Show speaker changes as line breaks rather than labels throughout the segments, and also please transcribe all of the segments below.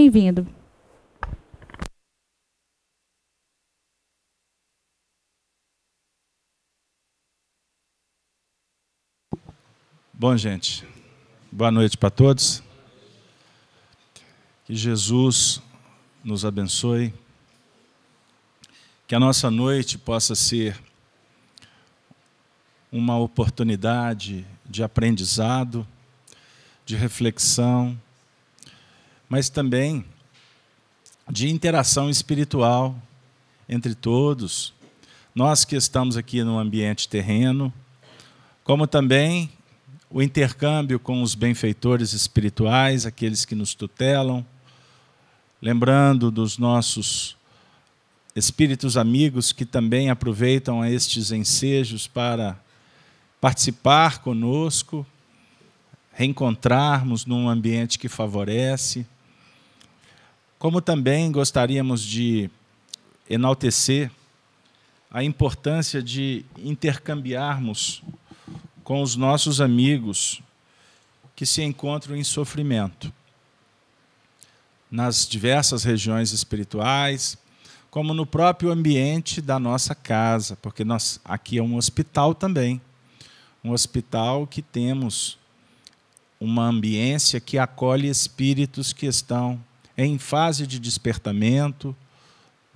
Bem-vindo.
Bom, gente, boa noite para todos. Que Jesus nos abençoe. Que a nossa noite possa ser uma oportunidade de aprendizado, de reflexão, mas também de interação espiritual entre todos, nós que estamos aqui no ambiente terreno, como também o intercâmbio com os benfeitores espirituais, aqueles que nos tutelam, lembrando dos nossos espíritos amigos que também aproveitam estes ensejos para participar conosco, reencontrarmos num ambiente que favorece. Como também gostaríamos de enaltecer a importância de intercambiarmos com os nossos amigos que se encontram em sofrimento, nas diversas regiões espirituais, como no próprio ambiente da nossa casa, porque nós aqui é um hospital também, um hospital que temos uma ambiência que acolhe espíritos que estão em fase de despertamento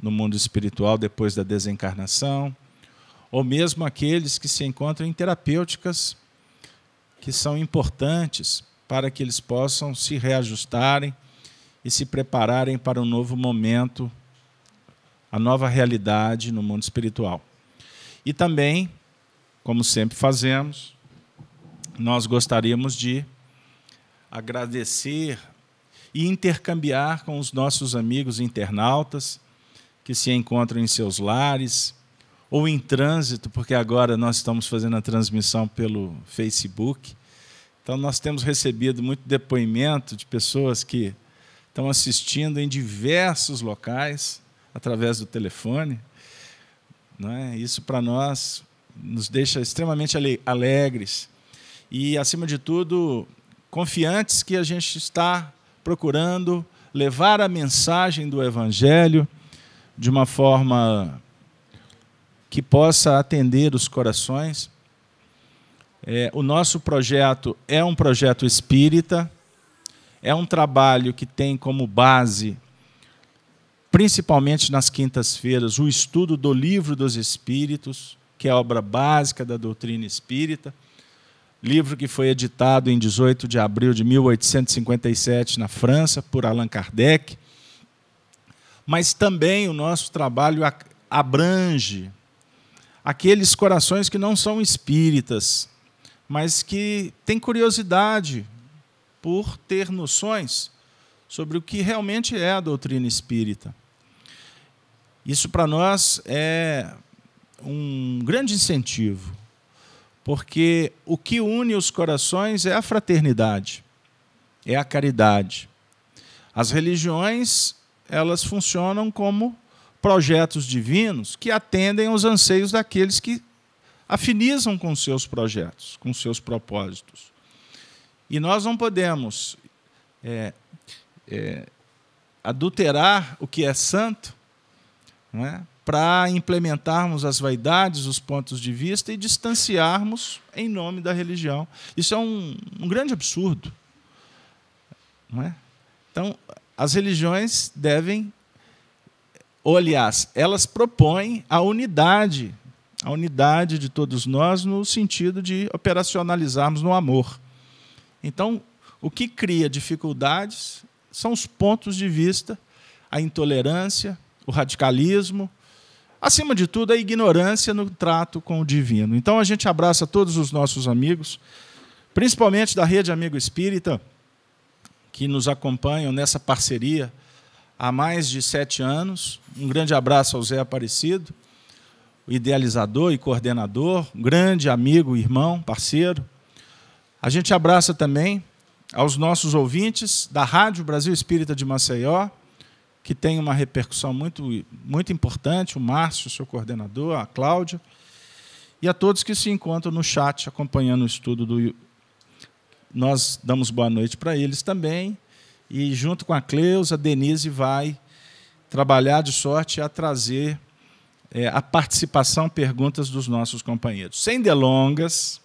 no mundo espiritual depois da desencarnação, ou mesmo aqueles que se encontram em terapêuticas que são importantes para que eles possam se reajustarem e se prepararem para um novo momento, a nova realidade no mundo espiritual. E também, como sempre fazemos, nós gostaríamos de agradecer e intercambiar com os nossos amigos internautas que se encontram em seus lares ou em trânsito, porque agora nós estamos fazendo a transmissão pelo Facebook. Então, nós temos recebido muito depoimento de pessoas que estão assistindo em diversos locais através do telefone. É? Isso para nós nos deixa extremamente alegres e, acima de tudo, confiantes que a gente está procurando levar a mensagem do Evangelho de uma forma que possa atender os corações. É, o nosso projeto é um projeto espírita, é um trabalho que tem como base, principalmente nas quintas-feiras, o estudo do Livro dos Espíritos, que é a obra básica da doutrina espírita livro que foi editado em 18 de abril de 1857 na França por Allan Kardec. Mas também o nosso trabalho abrange aqueles corações que não são espíritas, mas que têm curiosidade por ter noções sobre o que realmente é a doutrina espírita. Isso para nós é um grande incentivo porque o que une os corações é a fraternidade, é a caridade. As religiões, elas funcionam como projetos divinos que atendem aos anseios daqueles que afinizam com seus projetos, com seus propósitos. E nós não podemos é, é, adulterar o que é santo, não é? para implementarmos as vaidades, os pontos de vista e distanciarmos em nome da religião. Isso é um, um grande absurdo. Não é? Então, as religiões devem, ou aliás, elas propõem a unidade, a unidade de todos nós no sentido de operacionalizarmos no amor. Então, o que cria dificuldades são os pontos de vista, a intolerância, o radicalismo, Acima de tudo, a ignorância no trato com o divino. Então a gente abraça todos os nossos amigos, principalmente da Rede Amigo Espírita, que nos acompanham nessa parceria há mais de sete anos. Um grande abraço ao Zé Aparecido, idealizador e coordenador, um grande amigo, irmão, parceiro. A gente abraça também aos nossos ouvintes da Rádio Brasil Espírita de Maceió, que tem uma repercussão muito, muito importante, o Márcio, seu coordenador, a Cláudia, e a todos que se encontram no chat acompanhando o estudo do. Nós damos boa noite para eles também, e junto com a Cleusa, a Denise vai trabalhar de sorte a trazer é, a participação, perguntas dos nossos companheiros. Sem delongas,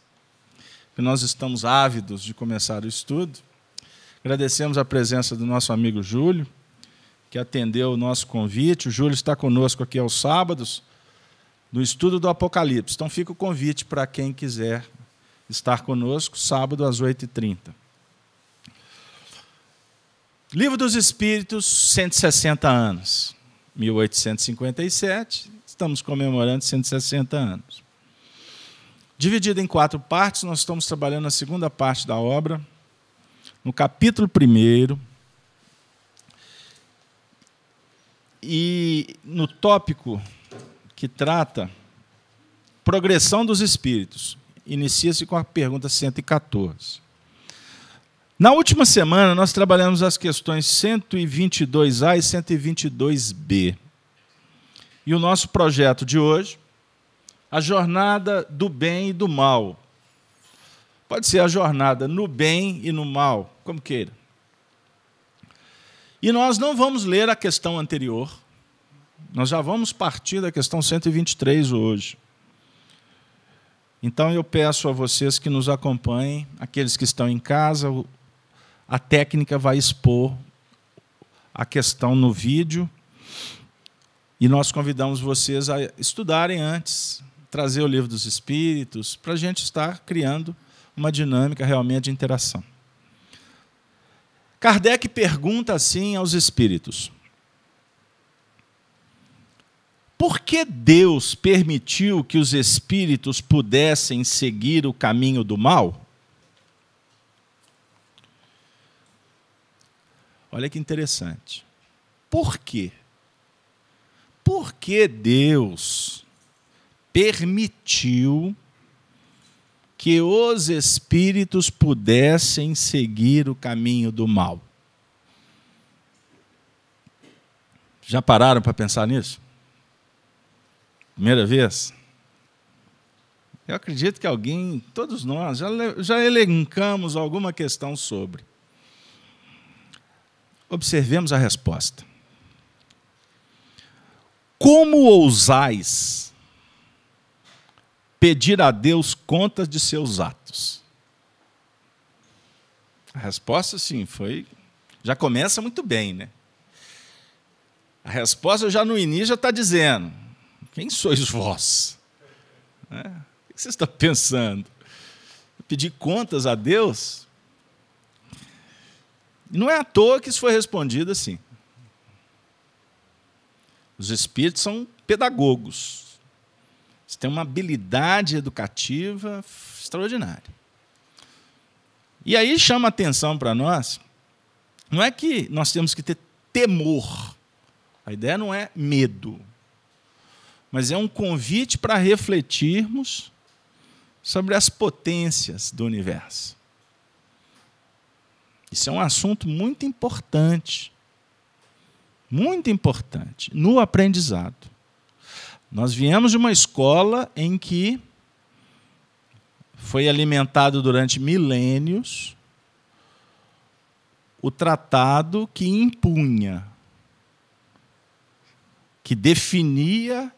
que nós estamos ávidos de começar o estudo, agradecemos a presença do nosso amigo Júlio, que atendeu o nosso convite. O Júlio está conosco aqui aos sábados, no estudo do Apocalipse. Então fica o convite para quem quiser estar conosco, sábado às 8h30. Livro dos Espíritos, 160 anos. 1857, estamos comemorando 160 anos. Dividido em quatro partes, nós estamos trabalhando a segunda parte da obra. No capítulo primeiro, E no tópico que trata progressão dos espíritos, inicia-se com a pergunta 114. Na última semana, nós trabalhamos as questões 122A e 122B. E o nosso projeto de hoje, a jornada do bem e do mal. Pode ser a jornada no bem e no mal, como queira. E nós não vamos ler a questão anterior, nós já vamos partir da questão 123 hoje. Então eu peço a vocês que nos acompanhem, aqueles que estão em casa, a técnica vai expor a questão no vídeo. E nós convidamos vocês a estudarem antes, trazer o livro dos Espíritos, para a gente estar criando uma dinâmica realmente de interação. Kardec pergunta assim aos espíritos: Por que Deus permitiu que os espíritos pudessem seguir o caminho do mal? Olha que interessante. Por quê? Por que Deus permitiu que os espíritos pudessem seguir o caminho do mal. Já pararam para pensar nisso? Primeira vez? Eu acredito que alguém, todos nós, já, já elencamos alguma questão sobre. Observemos a resposta. Como ousais pedir a Deus contas de seus atos? A resposta, sim, foi. Já começa muito bem, né? A resposta já no início já está dizendo: quem sois vós? É. O que você está pensando? Pedir contas a Deus? não é à toa que isso foi respondido assim. Os espíritos são pedagogos, você tem uma habilidade educativa extraordinária. E aí chama atenção para nós, não é que nós temos que ter temor. A ideia não é medo. Mas é um convite para refletirmos sobre as potências do universo. Isso é um assunto muito importante. Muito importante no aprendizado. Nós viemos de uma escola em que foi alimentado durante milênios o tratado que impunha, que definia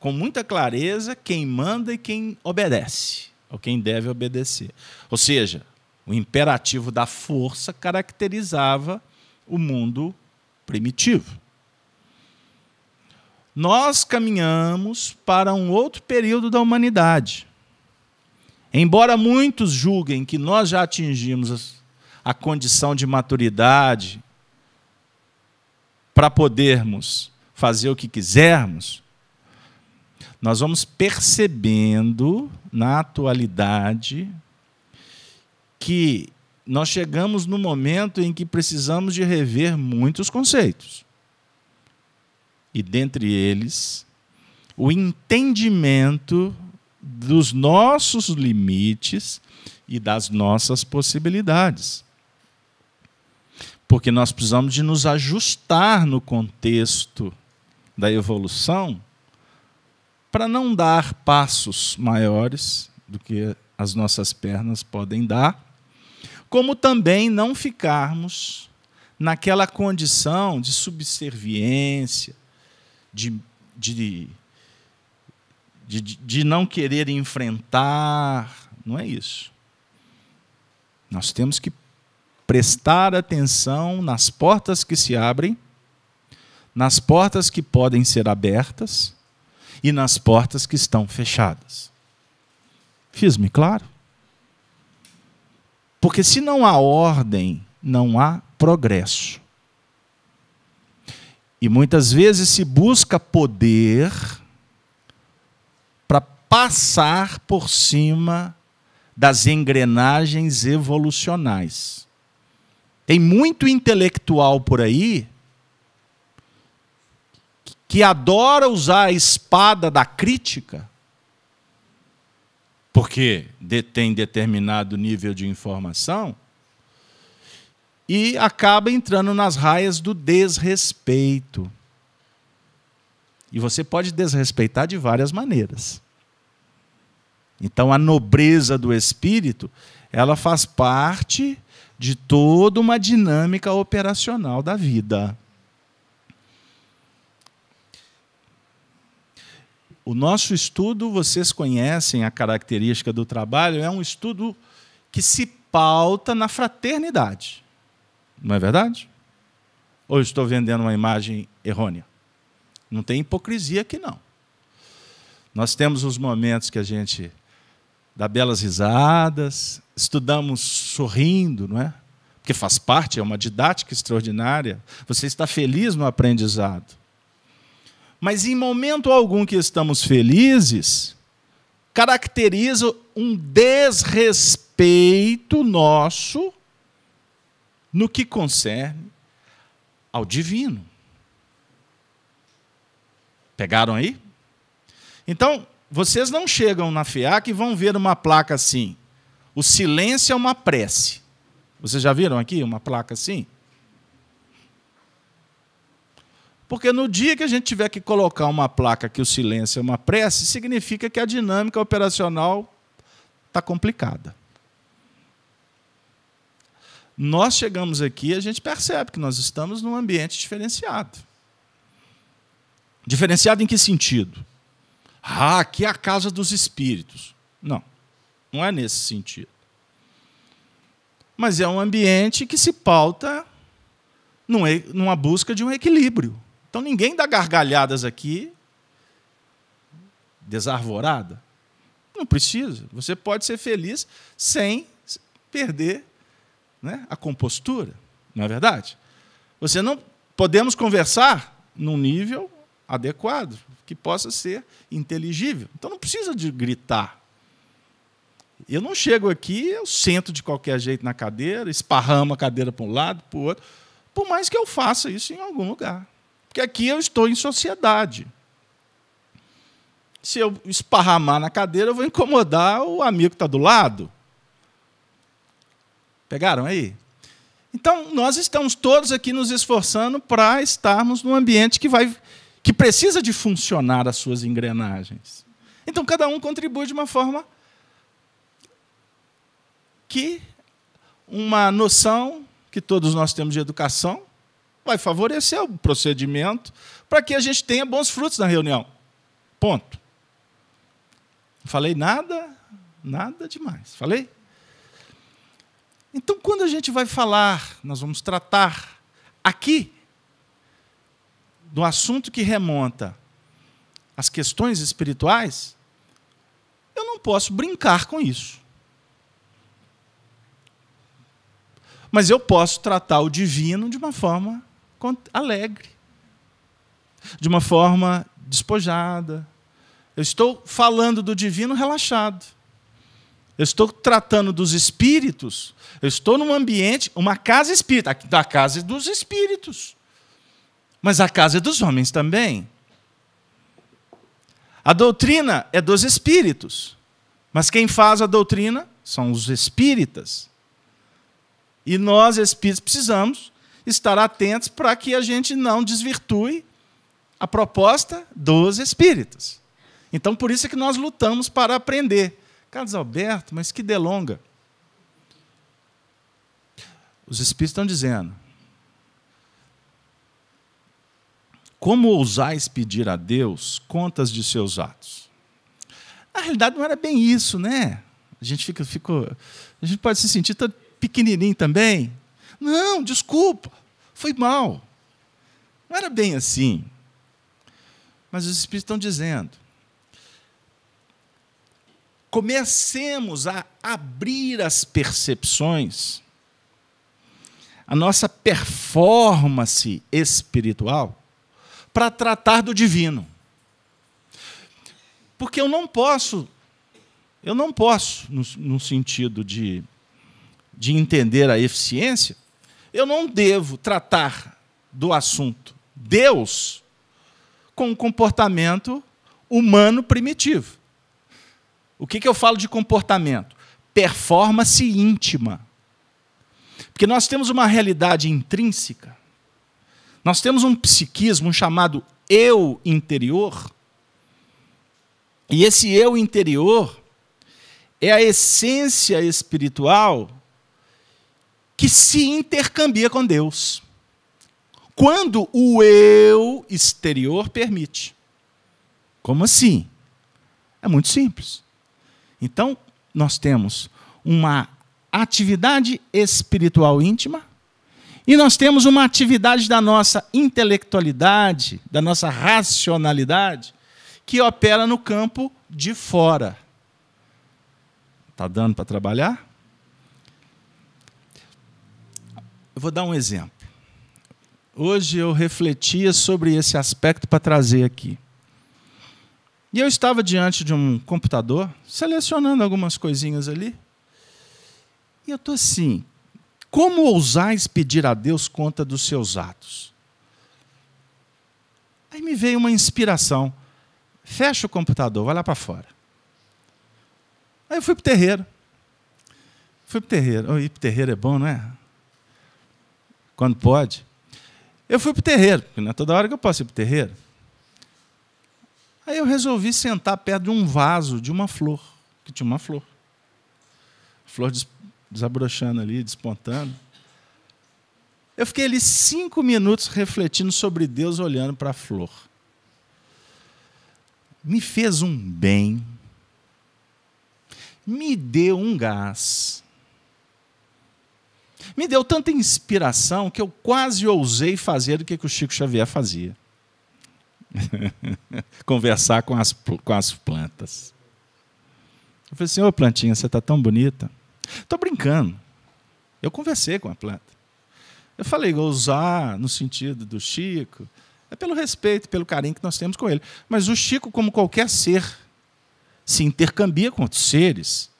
com muita clareza quem manda e quem obedece, ou quem deve obedecer. Ou seja, o imperativo da força caracterizava o mundo primitivo nós caminhamos para um outro período da humanidade. Embora muitos julguem que nós já atingimos a condição de maturidade para podermos fazer o que quisermos, nós vamos percebendo na atualidade que nós chegamos no momento em que precisamos de rever muitos conceitos e dentre eles o entendimento dos nossos limites e das nossas possibilidades. Porque nós precisamos de nos ajustar no contexto da evolução para não dar passos maiores do que as nossas pernas podem dar, como também não ficarmos naquela condição de subserviência, de, de, de, de não querer enfrentar. Não é isso. Nós temos que prestar atenção nas portas que se abrem, nas portas que podem ser abertas e nas portas que estão fechadas. Fiz-me claro? Porque se não há ordem, não há progresso. E muitas vezes se busca poder para passar por cima das engrenagens evolucionais. Tem muito intelectual por aí que adora usar a espada da crítica, porque detém determinado nível de informação, e acaba entrando nas raias do desrespeito. E você pode desrespeitar de várias maneiras. Então a nobreza do espírito, ela faz parte de toda uma dinâmica operacional da vida. O nosso estudo, vocês conhecem a característica do trabalho, é um estudo que se pauta na fraternidade. Não é verdade? Ou estou vendendo uma imagem errônea? Não tem hipocrisia aqui, não. Nós temos os momentos que a gente dá belas risadas, estudamos sorrindo, não é? Porque faz parte, é uma didática extraordinária. Você está feliz no aprendizado. Mas em momento algum que estamos felizes, caracteriza um desrespeito nosso no que concerne ao divino. Pegaram aí? Então, vocês não chegam na FIAC e vão ver uma placa assim. O silêncio é uma prece. Vocês já viram aqui uma placa assim? Porque no dia que a gente tiver que colocar uma placa que o silêncio é uma prece, significa que a dinâmica operacional está complicada nós chegamos aqui, a gente percebe que nós estamos num ambiente diferenciado. Diferenciado em que sentido? Ah, aqui é a casa dos espíritos. Não, não é nesse sentido. Mas é um ambiente que se pauta numa busca de um equilíbrio. Então ninguém dá gargalhadas aqui desarvorada. Não precisa. Você pode ser feliz sem perder né, a compostura, não é verdade? Você não podemos conversar num nível adequado, que possa ser inteligível. Então não precisa de gritar. Eu não chego aqui, eu sento de qualquer jeito na cadeira, esparramo a cadeira para um lado, para o outro, por mais que eu faça isso em algum lugar. Porque aqui eu estou em sociedade. Se eu esparramar na cadeira, eu vou incomodar o amigo que está do lado. Pegaram aí? Então, nós estamos todos aqui nos esforçando para estarmos num ambiente que, vai, que precisa de funcionar as suas engrenagens. Então, cada um contribui de uma forma que uma noção que todos nós temos de educação vai favorecer o procedimento para que a gente tenha bons frutos na reunião. Ponto. falei nada, nada demais. Falei? Então, quando a gente vai falar, nós vamos tratar aqui do assunto que remonta às questões espirituais, eu não posso brincar com isso. Mas eu posso tratar o divino de uma forma alegre, de uma forma despojada. Eu estou falando do divino relaxado eu estou tratando dos espíritos, eu estou num ambiente, uma casa espírita, da casa dos espíritos. Mas a casa é dos homens também. A doutrina é dos espíritos. Mas quem faz a doutrina são os espíritas. E nós, espíritos, precisamos estar atentos para que a gente não desvirtue a proposta dos espíritos. Então, por isso é que nós lutamos para aprender. Carlos Alberto, mas que delonga. Os Espíritos estão dizendo: Como ousais pedir a Deus contas de seus atos? Na realidade, não era bem isso, né? A gente fica, ficou, a gente pode se sentir tão pequenininho também. Não, desculpa, foi mal. Não era bem assim. Mas os Espíritos estão dizendo: comecemos a abrir as percepções, a nossa performance espiritual, para tratar do divino. Porque eu não posso, eu não posso, no, no sentido de, de entender a eficiência, eu não devo tratar do assunto Deus com um comportamento humano primitivo. O que, que eu falo de comportamento? Performance íntima. Porque nós temos uma realidade intrínseca, nós temos um psiquismo chamado eu interior, e esse eu interior é a essência espiritual que se intercambia com Deus. Quando o eu exterior permite. Como assim? É muito simples. Então, nós temos uma atividade espiritual íntima e nós temos uma atividade da nossa intelectualidade, da nossa racionalidade, que opera no campo de fora. Está dando para trabalhar? Eu vou dar um exemplo. Hoje eu refletia sobre esse aspecto para trazer aqui. E eu estava diante de um computador, selecionando algumas coisinhas ali. E eu estou assim: como ousais pedir a Deus conta dos seus atos? Aí me veio uma inspiração. Fecha o computador, vai lá para fora. Aí eu fui para o terreiro. Fui para o terreiro. ir para o terreiro é bom, não é? Quando pode. Eu fui para o terreiro, porque não é toda hora que eu posso ir para o terreiro. Aí eu resolvi sentar perto de um vaso de uma flor, que tinha uma flor. Flor desabrochando ali, despontando. Eu fiquei ali cinco minutos refletindo sobre Deus, olhando para a flor. Me fez um bem. Me deu um gás. Me deu tanta inspiração que eu quase ousei fazer o que o Chico Xavier fazia. Conversar com as, com as plantas. Eu falei assim, ô plantinha, você está tão bonita. Estou brincando. Eu conversei com a planta. Eu falei, ousar no sentido do Chico, é pelo respeito, pelo carinho que nós temos com ele. Mas o Chico, como qualquer ser, se intercambia com outros seres.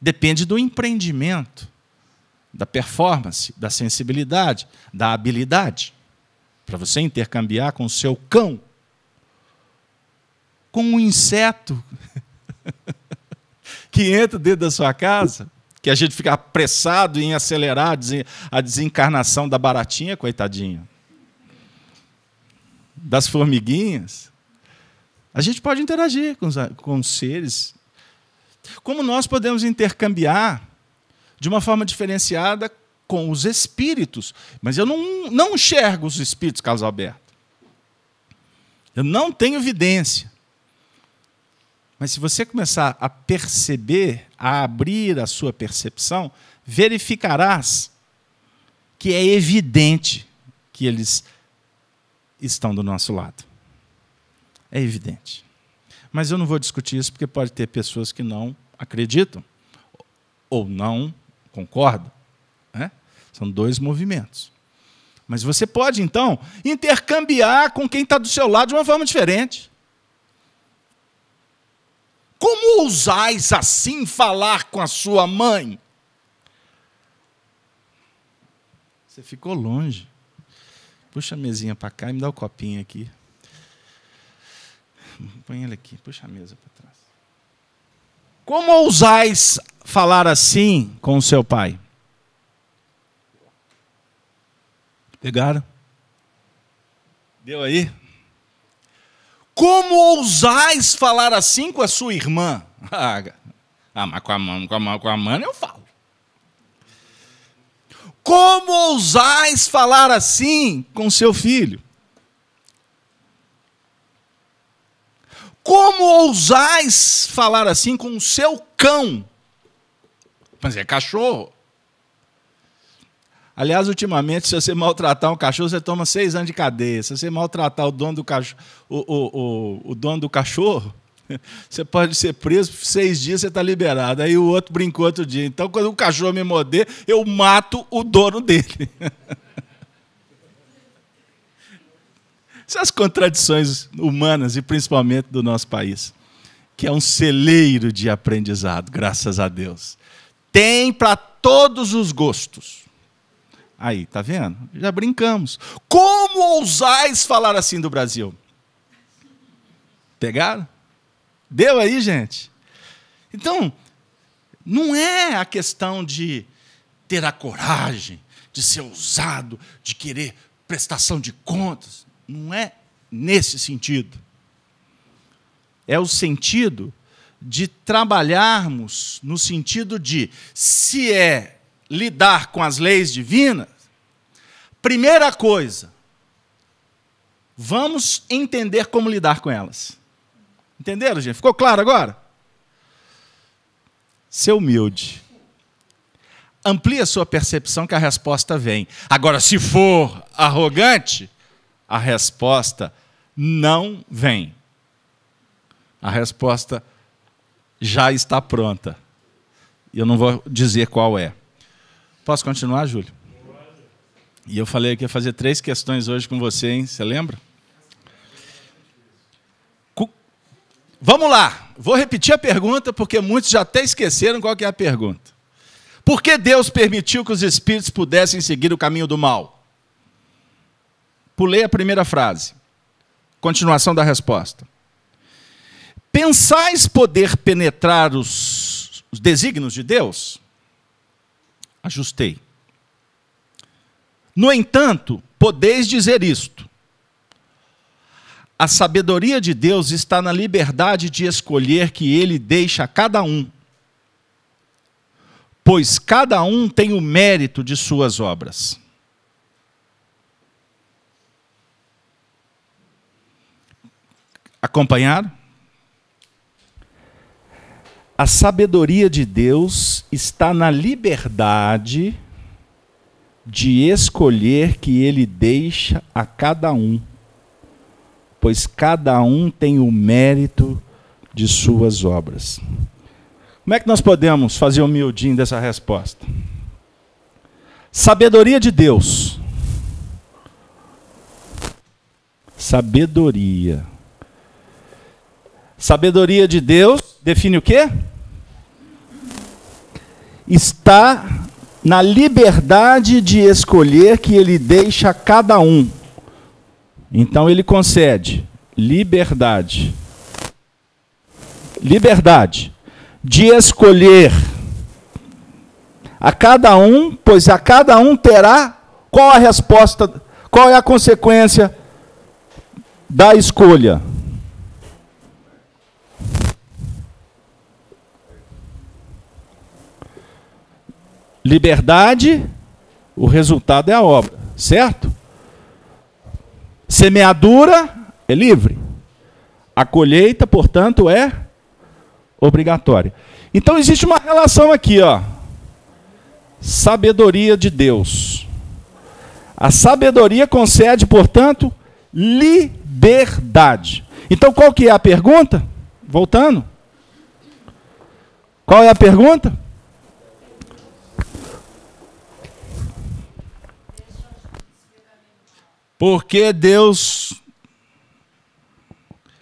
Depende do empreendimento, da performance, da sensibilidade, da habilidade para você intercambiar com o seu cão, com um inseto que entra dentro da sua casa, que a gente fica apressado em acelerar a desencarnação da baratinha, coitadinha, das formiguinhas. A gente pode interagir com os, com os seres. Como nós podemos intercambiar de uma forma diferenciada com os espíritos, mas eu não, não enxergo os espíritos, Carlos Alberto. Eu não tenho evidência. Mas se você começar a perceber, a abrir a sua percepção, verificarás que é evidente que eles estão do nosso lado. É evidente. Mas eu não vou discutir isso porque pode ter pessoas que não acreditam ou não concordam. São dois movimentos. Mas você pode, então, intercambiar com quem está do seu lado de uma forma diferente. Como ousais assim falar com a sua mãe? Você ficou longe. Puxa a mesinha para cá e me dá o copinho aqui. Põe ele aqui, puxa a mesa para trás. Como ousais falar assim com o seu pai? Pegaram? Deu aí? Como ousais falar assim com a sua irmã? Ah, ah, mas com a mão com a mão com a mano eu falo. Como ousais falar assim com seu filho? Como ousais falar assim com o seu cão? Mas é cachorro. Aliás, ultimamente, se você maltratar um cachorro, você toma seis anos de cadeia. Se você maltratar o dono do cachorro, o, o, o, o dono do cachorro, você pode ser preso, seis dias você está liberado. Aí o outro brincou outro dia. Então, quando o cachorro me morder, eu mato o dono dele. Essas é contradições humanas e principalmente do nosso país, que é um celeiro de aprendizado, graças a Deus. Tem para todos os gostos. Aí, tá vendo? Já brincamos. Como ousais falar assim do Brasil? Pegaram? Deu aí, gente? Então, não é a questão de ter a coragem, de ser ousado, de querer prestação de contas. Não é nesse sentido. É o sentido de trabalharmos no sentido de se é lidar com as leis divinas, primeira coisa, vamos entender como lidar com elas. Entenderam, gente? Ficou claro agora? Ser humilde. Amplie a sua percepção que a resposta vem. Agora, se for arrogante, a resposta não vem. A resposta já está pronta. Eu não vou dizer qual é. Posso continuar, Júlio? E eu falei que ia fazer três questões hoje com você, hein? Você lembra? Cu... Vamos lá. Vou repetir a pergunta, porque muitos já até esqueceram qual é a pergunta. Por que Deus permitiu que os espíritos pudessem seguir o caminho do mal? Pulei a primeira frase. Continuação da resposta. Pensais poder penetrar os, os desígnios de Deus? Ajustei. No entanto, podeis dizer isto: a sabedoria de Deus está na liberdade de escolher que ele deixa a cada um, pois cada um tem o mérito de suas obras. Acompanharam? A sabedoria de Deus está na liberdade de escolher que ele deixa a cada um, pois cada um tem o mérito de suas obras. Como é que nós podemos fazer um dessa resposta? Sabedoria de Deus. Sabedoria Sabedoria de Deus define o quê? Está na liberdade de escolher que ele deixa a cada um. Então ele concede liberdade. Liberdade de escolher a cada um, pois a cada um terá qual a resposta, qual é a consequência da escolha. Liberdade, o resultado é a obra, certo? Semeadura é livre. A colheita, portanto, é obrigatória. Então existe uma relação aqui, ó. Sabedoria de Deus. A sabedoria concede, portanto, liberdade. Então qual que é a pergunta? Voltando. Qual é a pergunta? Porque Deus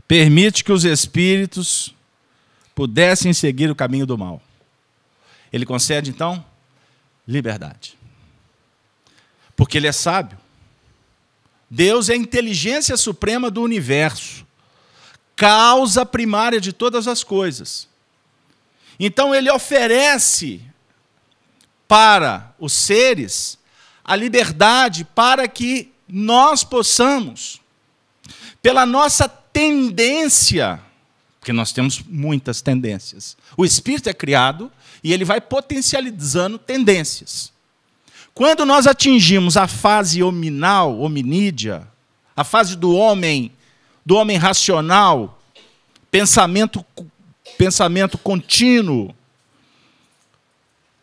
permite que os espíritos pudessem seguir o caminho do mal. Ele concede então liberdade. Porque ele é sábio. Deus é a inteligência suprema do universo, causa primária de todas as coisas. Então ele oferece para os seres a liberdade para que nós possamos, pela nossa tendência, porque nós temos muitas tendências. O espírito é criado e ele vai potencializando tendências. Quando nós atingimos a fase hominal, hominídea, a fase do homem, do homem racional, pensamento pensamento contínuo,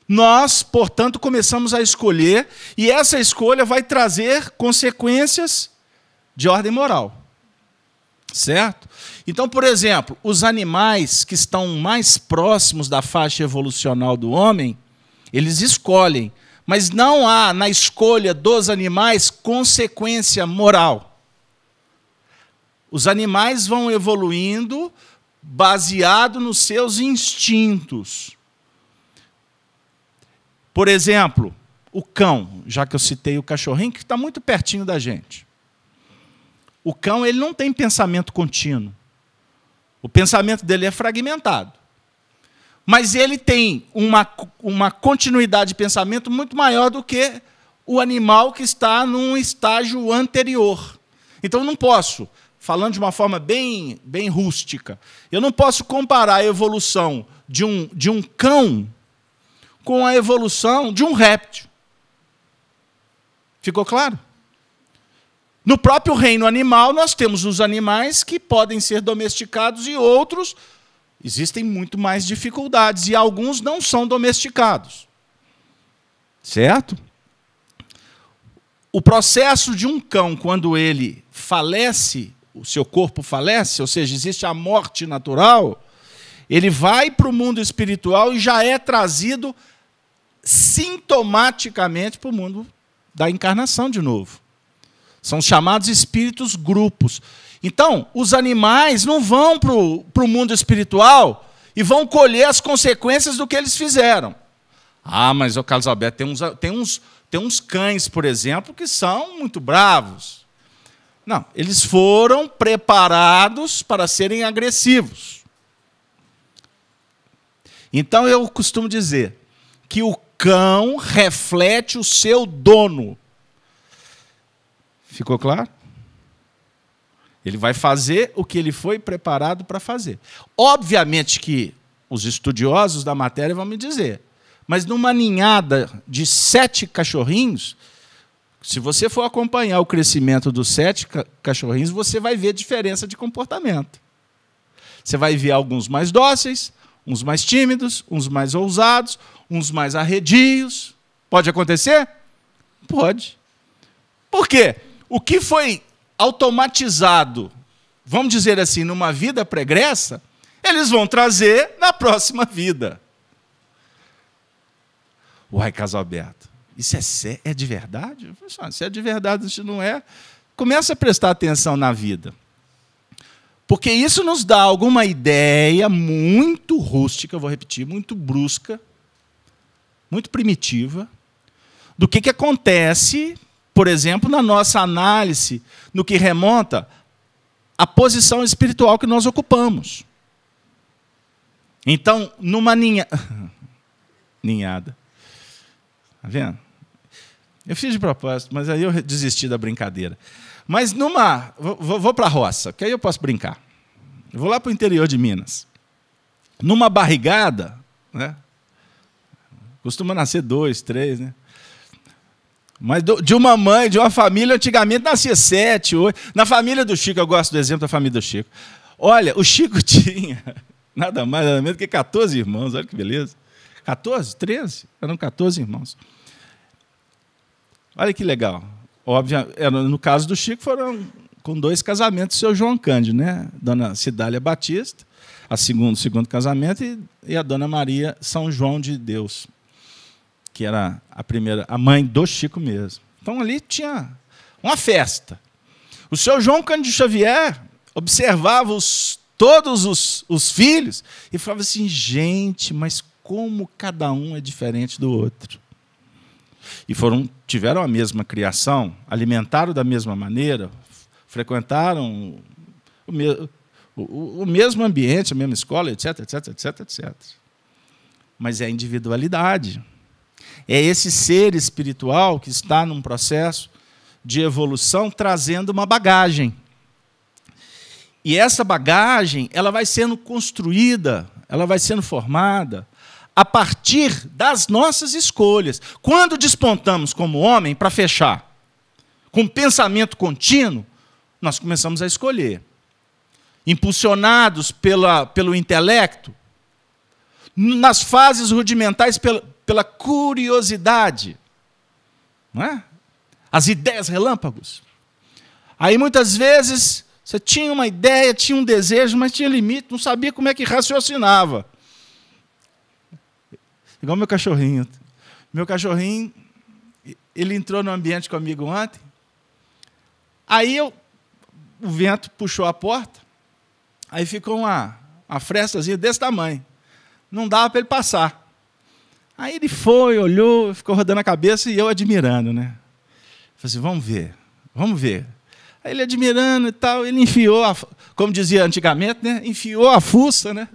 nós, portanto, começamos a escolher, e essa escolha vai trazer consequências de ordem moral. Certo? Então, por exemplo, os animais que estão mais próximos da faixa evolucional do homem, eles escolhem, mas não há na escolha dos animais consequência moral. Os animais vão evoluindo baseado nos seus instintos. Por exemplo, o cão, já que eu citei o cachorrinho, que está muito pertinho da gente. O cão ele não tem pensamento contínuo. O pensamento dele é fragmentado. Mas ele tem uma, uma continuidade de pensamento muito maior do que o animal que está num estágio anterior. Então não posso, falando de uma forma bem, bem rústica, eu não posso comparar a evolução de um, de um cão com a evolução de um réptil. Ficou claro? No próprio reino animal, nós temos os animais que podem ser domesticados e outros existem muito mais dificuldades e alguns não são domesticados. Certo? O processo de um cão, quando ele falece, o seu corpo falece, ou seja, existe a morte natural, ele vai para o mundo espiritual e já é trazido sintomaticamente para o mundo da encarnação de novo. São chamados espíritos grupos. Então, os animais não vão para o mundo espiritual e vão colher as consequências do que eles fizeram. Ah, mas o Carlos Alberto tem uns, tem uns, tem uns cães, por exemplo, que são muito bravos. Não, eles foram preparados para serem agressivos. Então eu costumo dizer que o cão reflete o seu dono. Ficou claro? Ele vai fazer o que ele foi preparado para fazer. Obviamente que os estudiosos da matéria vão me dizer, mas numa ninhada de sete cachorrinhos, se você for acompanhar o crescimento dos sete cachorrinhos, você vai ver diferença de comportamento. Você vai ver alguns mais dóceis, Uns mais tímidos, uns mais ousados, uns mais arredios. Pode acontecer? Pode. Por quê? O que foi automatizado, vamos dizer assim, numa vida pregressa, eles vão trazer na próxima vida. Uai, Caso Alberto, isso é, é, assim, ah, é de verdade? Se é de verdade, isso não é. Começa a prestar atenção na vida. Porque isso nos dá alguma ideia muito rústica, vou repetir, muito brusca, muito primitiva, do que, que acontece, por exemplo, na nossa análise, no que remonta à posição espiritual que nós ocupamos. Então, numa ninha... ninhada. Está vendo? Eu fiz de propósito, mas aí eu desisti da brincadeira. Mas numa. Vou, vou para a roça, que aí eu posso brincar. vou lá para o interior de Minas. Numa barrigada, né? Costuma nascer dois, três, né? Mas de uma mãe, de uma família, antigamente nascia sete, oito. Na família do Chico, eu gosto do exemplo da família do Chico. Olha, o Chico tinha nada mais, nada menos que 14 irmãos, olha que beleza. 14, 13? Eram 14 irmãos. Olha que legal. Óbvio, é, no caso do Chico, foram com dois casamentos do seu João Cândido, né? Dona Cidália Batista, a segundo, segundo casamento, e, e a Dona Maria São João de Deus, que era a primeira, a mãe do Chico mesmo. Então ali tinha uma festa. O seu João Cândido Xavier observava os, todos os, os filhos e falava assim: gente, mas como cada um é diferente do outro e foram tiveram a mesma criação, alimentaram da mesma maneira, frequentaram o, me, o, o mesmo ambiente, a mesma escola, etc, etc, etc, etc. Mas é a individualidade. É esse ser espiritual que está num processo de evolução trazendo uma bagagem. E essa bagagem, ela vai sendo construída, ela vai sendo formada a partir das nossas escolhas. Quando despontamos como homem, para fechar, com pensamento contínuo, nós começamos a escolher. Impulsionados pela, pelo intelecto, nas fases rudimentais pela, pela curiosidade, não é? as ideias relâmpagos. Aí muitas vezes você tinha uma ideia, tinha um desejo, mas tinha limite, não sabia como é que raciocinava. Igual meu cachorrinho. Meu cachorrinho, ele entrou no ambiente comigo ontem. Aí eu, o vento puxou a porta. Aí ficou uma, uma frestazinha desse tamanho. Não dava para ele passar. Aí ele foi, olhou, ficou rodando a cabeça e eu admirando, né? Falei assim, vamos ver, vamos ver. Aí ele admirando e tal, ele enfiou, a, como dizia antigamente, né? Enfiou a fuça, né?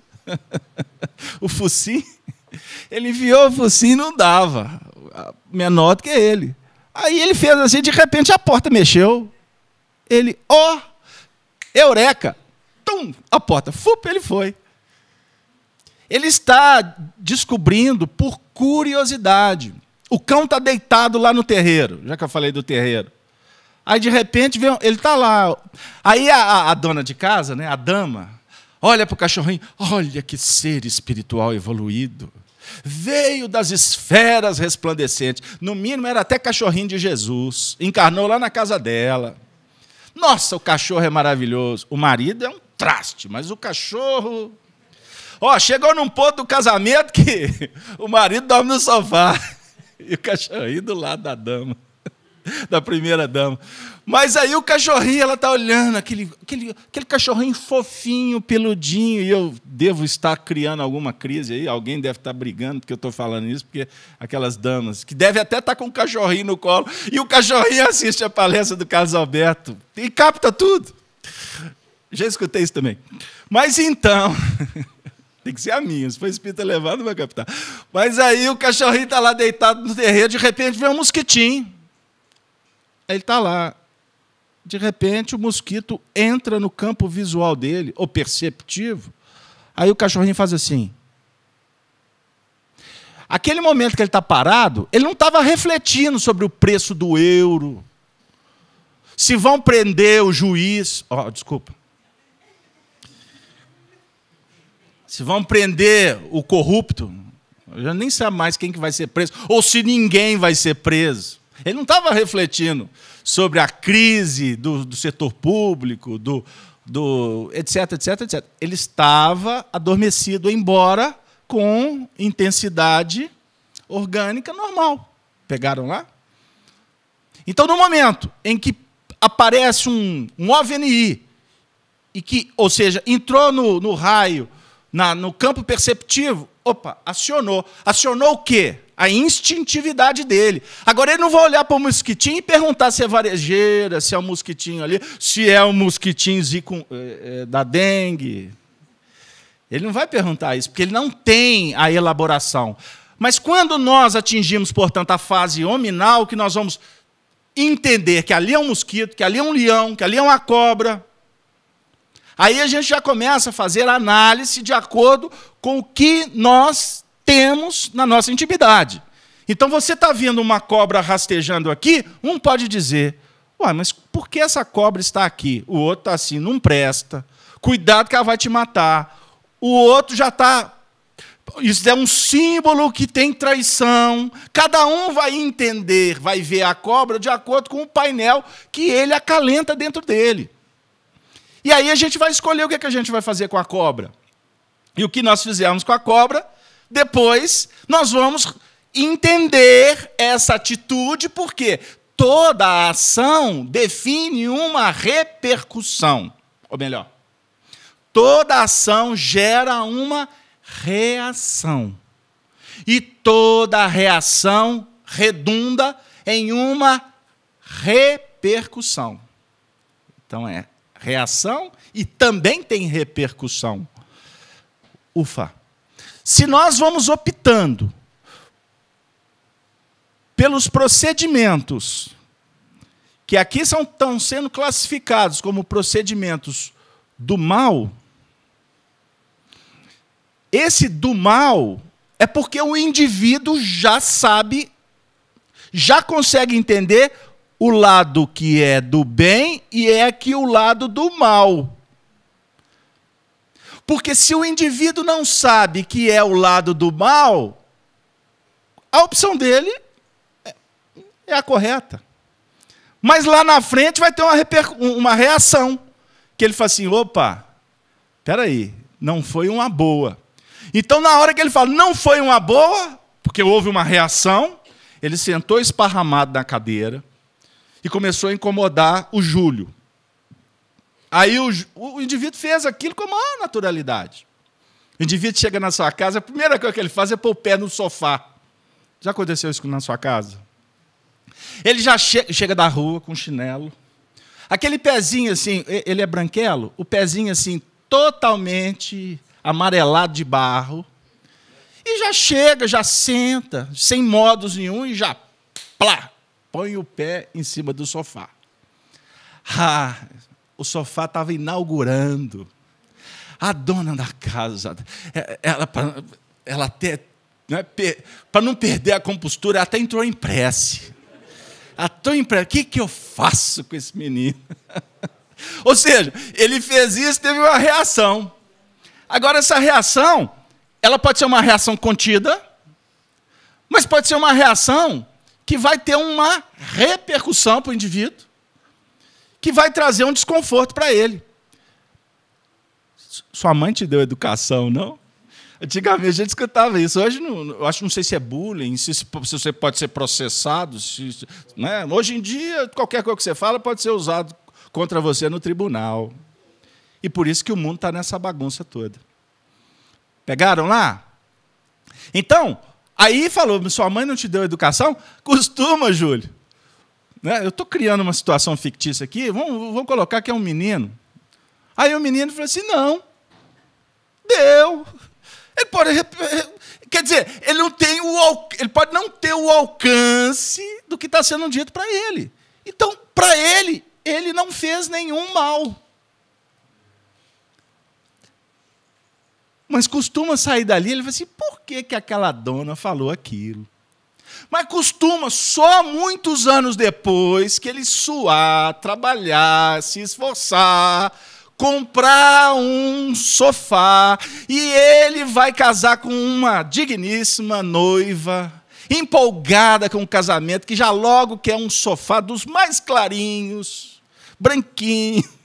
o focinho. Ele enviou, o focinho e não dava. Menor do que é ele. Aí ele fez assim, de repente a porta mexeu. Ele, ó, oh, eureka! Tum! A porta, fup, ele foi. Ele está descobrindo por curiosidade. O cão está deitado lá no terreiro, já que eu falei do terreiro. Aí de repente vem, ele está lá. Aí a, a, a dona de casa, né, a dama, Olha para o cachorrinho, olha que ser espiritual evoluído. Veio das esferas resplandecentes. No mínimo era até cachorrinho de Jesus. Encarnou lá na casa dela. Nossa, o cachorro é maravilhoso. O marido é um traste, mas o cachorro. Ó, oh, chegou num ponto do casamento que o marido dorme no sofá e o cachorrinho do lado da dama. da primeira dama. Mas aí o cachorrinho, ela tá olhando, aquele, aquele, aquele cachorrinho fofinho, peludinho, e eu devo estar criando alguma crise aí, alguém deve estar brigando porque eu estou falando isso, porque aquelas damas, que deve até estar com um cachorrinho no colo, e o cachorrinho assiste a palestra do Carlos Alberto e capta tudo. Já escutei isso também. Mas então. Tem que ser a minha. Se for espírita levado, vai captar. Mas aí o cachorrinho está lá deitado no terreiro, de repente vem um mosquitinho. Ele está lá. De repente, o mosquito entra no campo visual dele, ou perceptivo. Aí o cachorrinho faz assim. Aquele momento que ele está parado, ele não estava refletindo sobre o preço do euro. Se vão prender o juiz. Oh, desculpa. Se vão prender o corrupto. Eu já nem sei mais quem que vai ser preso. Ou se ninguém vai ser preso. Ele não estava refletindo sobre a crise do, do setor público, do, do etc, etc, etc. Ele estava adormecido, embora com intensidade orgânica normal. Pegaram lá? Então, no momento em que aparece um, um OVNI, e que, ou seja, entrou no, no raio, na, no campo perceptivo, opa, acionou. Acionou o quê? a instintividade dele. Agora ele não vai olhar para o mosquitinho e perguntar se é varejeira, se é o um mosquitinho ali, se é o um mosquitinho zico, é, é, da dengue. Ele não vai perguntar isso, porque ele não tem a elaboração. Mas quando nós atingimos, portanto, a fase hominal, que nós vamos entender que ali é um mosquito, que ali é um leão, que ali é uma cobra, aí a gente já começa a fazer análise de acordo com o que nós temos na nossa intimidade. Então você está vendo uma cobra rastejando aqui, um pode dizer: Uai, mas por que essa cobra está aqui? O outro está assim, não presta. Cuidado que ela vai te matar. O outro já está. Isso é um símbolo que tem traição. Cada um vai entender, vai ver a cobra de acordo com o painel que ele acalenta dentro dele. E aí a gente vai escolher o que, é que a gente vai fazer com a cobra. E o que nós fizemos com a cobra depois, nós vamos entender essa atitude, porque toda ação define uma repercussão. Ou melhor, toda ação gera uma reação. E toda reação redunda em uma repercussão. Então é reação e também tem repercussão. Ufa! Se nós vamos optando pelos procedimentos, que aqui são, estão sendo classificados como procedimentos do mal, esse do mal é porque o indivíduo já sabe, já consegue entender o lado que é do bem e é que o lado do mal. Porque se o indivíduo não sabe que é o lado do mal, a opção dele é, é a correta. Mas lá na frente vai ter uma, uma reação. Que ele fala assim: opa, aí, não foi uma boa. Então, na hora que ele fala, não foi uma boa, porque houve uma reação, ele sentou esparramado na cadeira e começou a incomodar o Júlio. Aí o, o indivíduo fez aquilo com a maior naturalidade. O indivíduo chega na sua casa, a primeira coisa que ele faz é pôr o pé no sofá. Já aconteceu isso na sua casa? Ele já che chega da rua com chinelo. Aquele pezinho assim, ele é branquelo, o pezinho assim, totalmente amarelado de barro. E já chega, já senta, sem modos nenhum, e já plá, põe o pé em cima do sofá. Ah, o sofá estava inaugurando. A dona da casa, é, ela, ela até, né, para não perder a compostura, até entrou em prece. Ela em prece, o que, que eu faço com esse menino? Ou seja, ele fez isso, teve uma reação. Agora, essa reação, ela pode ser uma reação contida, mas pode ser uma reação que vai ter uma repercussão para o indivíduo que vai trazer um desconforto para ele. Sua mãe te deu educação, não? Antigamente a gente escutava isso. Hoje não, eu acho não sei se é bullying, se, se você pode ser processado. Se, né? Hoje em dia, qualquer coisa que você fala pode ser usado contra você no tribunal. E por isso que o mundo está nessa bagunça toda. Pegaram lá? Então, aí falou: sua mãe não te deu educação? Costuma, Júlio. Né? Eu estou criando uma situação fictícia aqui, vamos, vamos colocar que é um menino. Aí o menino falou assim: não, deu. Ele pode. Quer dizer, ele, não tem o, ele pode não ter o alcance do que está sendo dito para ele. Então, para ele, ele não fez nenhum mal. Mas costuma sair dali, ele fala assim: por que, que aquela dona falou aquilo? Mas costuma, só muitos anos depois, que ele suar, trabalhar, se esforçar, comprar um sofá, e ele vai casar com uma digníssima noiva, empolgada com o casamento, que já logo quer um sofá dos mais clarinhos, branquinho.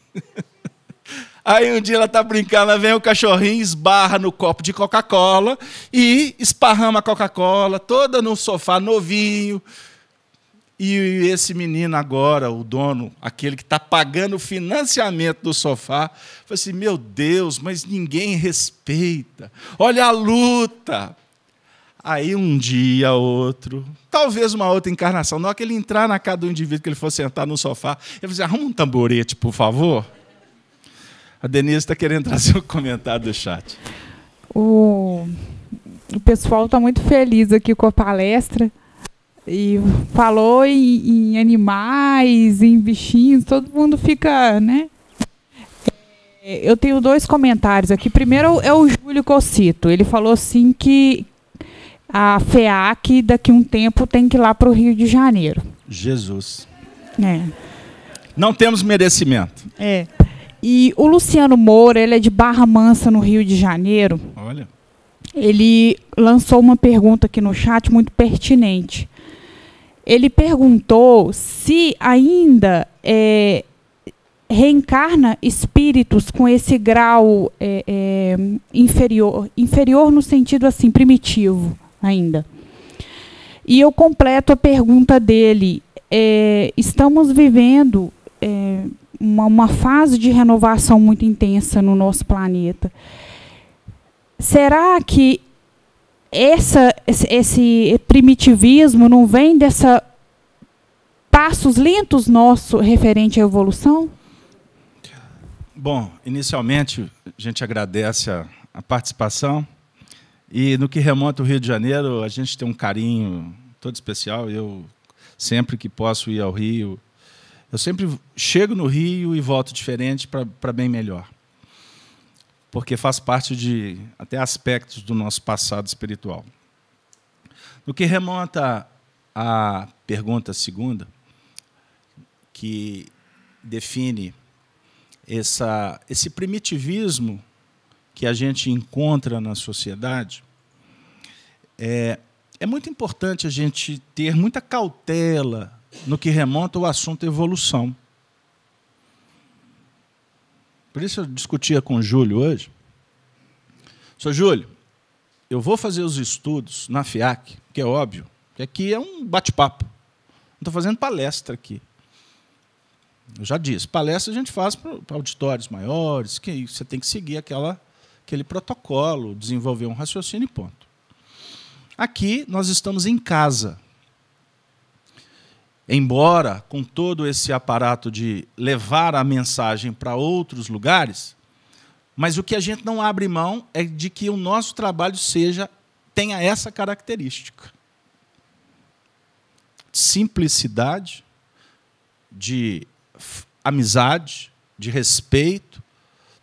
Aí um dia ela tá brincando, ela vem o cachorrinho, esbarra no copo de Coca-Cola e esparrama a Coca-Cola toda no sofá novinho. E esse menino agora, o dono, aquele que está pagando o financiamento do sofá, falou assim: meu Deus, mas ninguém respeita. Olha a luta. Aí um dia, outro, talvez uma outra encarnação, na hora que ele entrar na casa do indivíduo que ele for sentar no sofá, ele falou assim: arruma um tamborete, por favor. A Denise está querendo trazer um comentário do chat.
O, o pessoal está muito feliz aqui com a palestra. E falou em, em animais, em bichinhos, todo mundo fica, né? É, eu tenho dois comentários aqui. Primeiro é o Júlio Cocito. Ele falou assim que a FEAC daqui a um tempo tem que ir lá para o Rio de Janeiro.
Jesus. É. Não temos merecimento.
É. E o Luciano Moura, ele é de Barra Mansa, no Rio de Janeiro. Olha. Ele lançou uma pergunta aqui no chat muito pertinente. Ele perguntou se ainda é, reencarna espíritos com esse grau é, é, inferior, inferior no sentido assim primitivo ainda. E eu completo a pergunta dele. É, estamos vivendo é, uma, uma fase de renovação muito intensa no nosso planeta. Será que essa, esse, primitivismo não vem dessa passos lentos nosso referente à evolução?
Bom, inicialmente a gente agradece a, a participação e no que remonta ao Rio de Janeiro a gente tem um carinho todo especial. Eu sempre que posso ir ao Rio eu sempre chego no Rio e volto diferente para bem melhor. Porque faz parte de até aspectos do nosso passado espiritual. No que remonta à pergunta segunda, que define essa, esse primitivismo que a gente encontra na sociedade, é, é muito importante a gente ter muita cautela no que remonta ao assunto evolução. Por isso eu discutia com o Júlio hoje. Seu Júlio, eu vou fazer os estudos na FIAC, que é óbvio, que aqui é um bate-papo. Não estou fazendo palestra aqui. Eu já disse, palestra a gente faz para auditórios maiores, que você tem que seguir aquela, aquele protocolo, desenvolver um raciocínio e ponto. Aqui nós estamos em casa, embora com todo esse aparato de levar a mensagem para outros lugares, mas o que a gente não abre mão é de que o nosso trabalho seja tenha essa característica. Simplicidade, de amizade, de respeito,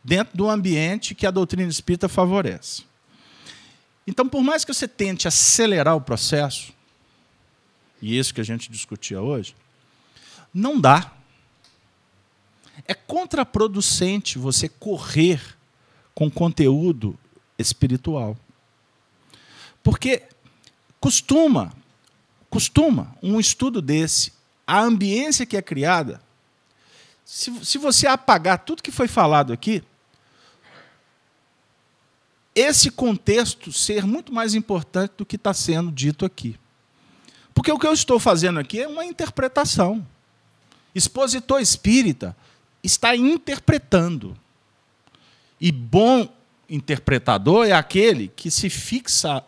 dentro do ambiente que a doutrina espírita favorece. Então, por mais que você tente acelerar o processo, e esse que a gente discutia hoje, não dá. É contraproducente você correr com conteúdo espiritual. Porque costuma, costuma um estudo desse, a ambiência que é criada, se, se você apagar tudo que foi falado aqui, esse contexto ser muito mais importante do que está sendo dito aqui. Porque o que eu estou fazendo aqui é uma interpretação. Expositor espírita está interpretando. E bom interpretador é aquele que se fixa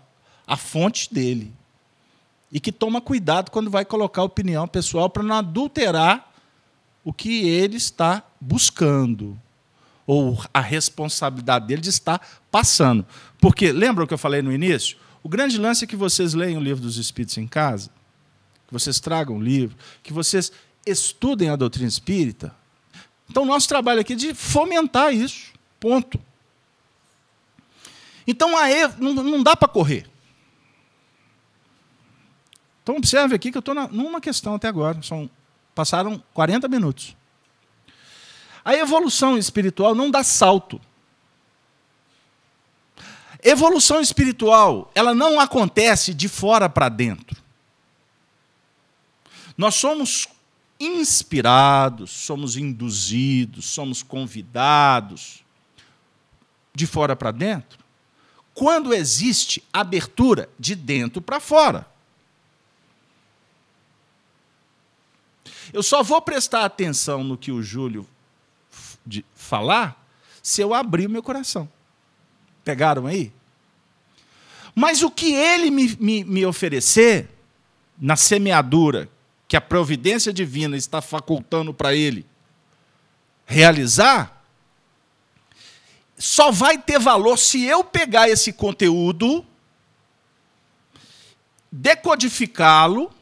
a fonte dele e que toma cuidado quando vai colocar opinião pessoal para não adulterar o que ele está buscando ou a responsabilidade dele de estar passando. Porque lembra o que eu falei no início? O grande lance é que vocês leem o livro dos Espíritos em casa que vocês tragam livro, que vocês estudem a doutrina espírita. Então, nosso trabalho aqui é de fomentar isso. Ponto. Então, a não, não dá para correr. Então, observe aqui que eu estou numa questão até agora. São, passaram 40 minutos. A evolução espiritual não dá salto. Evolução espiritual, ela não acontece de fora para dentro. Nós somos inspirados, somos induzidos, somos convidados de fora para dentro, quando existe abertura de dentro para fora. Eu só vou prestar atenção no que o Júlio falar se eu abrir o meu coração. Pegaram aí? Mas o que ele me, me, me oferecer na semeadura que a providência divina está facultando para ele realizar, só vai ter valor se eu pegar esse conteúdo, decodificá-lo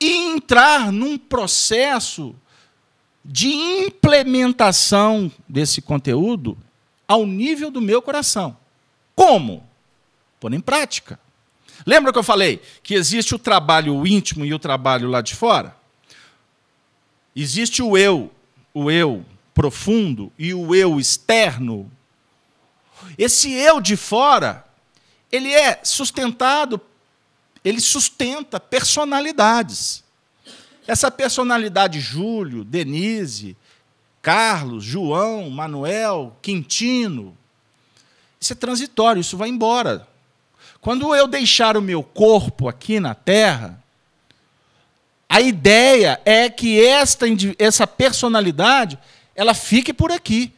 e entrar num processo de implementação desse conteúdo ao nível do meu coração. Como? Pôr em prática. Lembra que eu falei que existe o trabalho íntimo e o trabalho lá de fora? Existe o eu, o eu profundo e o eu externo. Esse eu de fora, ele é sustentado, ele sustenta personalidades. Essa personalidade Júlio, Denise, Carlos, João, Manuel, Quintino, isso é transitório, isso vai embora. Quando eu deixar o meu corpo aqui na terra, a ideia é que esta, essa personalidade ela fique por aqui.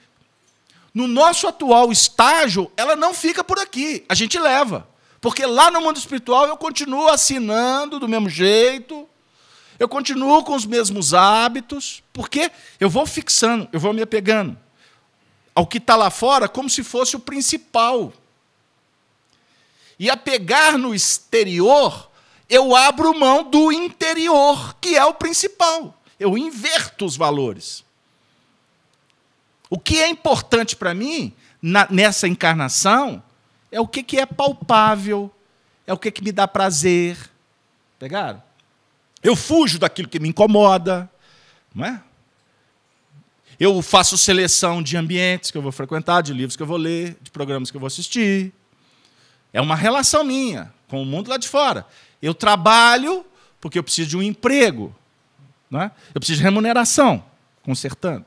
No nosso atual estágio, ela não fica por aqui, a gente leva. Porque lá no mundo espiritual eu continuo assinando do mesmo jeito, eu continuo com os mesmos hábitos, porque eu vou fixando, eu vou me apegando ao que está lá fora como se fosse o principal e apegar no exterior, eu abro mão do interior, que é o principal. Eu inverto os valores. O que é importante para mim na, nessa encarnação é o que, que é palpável, é o que, que me dá prazer. Pegaram? Eu fujo daquilo que me incomoda, não é? Eu faço seleção de ambientes que eu vou frequentar, de livros que eu vou ler, de programas que eu vou assistir. É uma relação minha com o mundo lá de fora. Eu trabalho porque eu preciso de um emprego. é? Eu preciso de remuneração, consertando.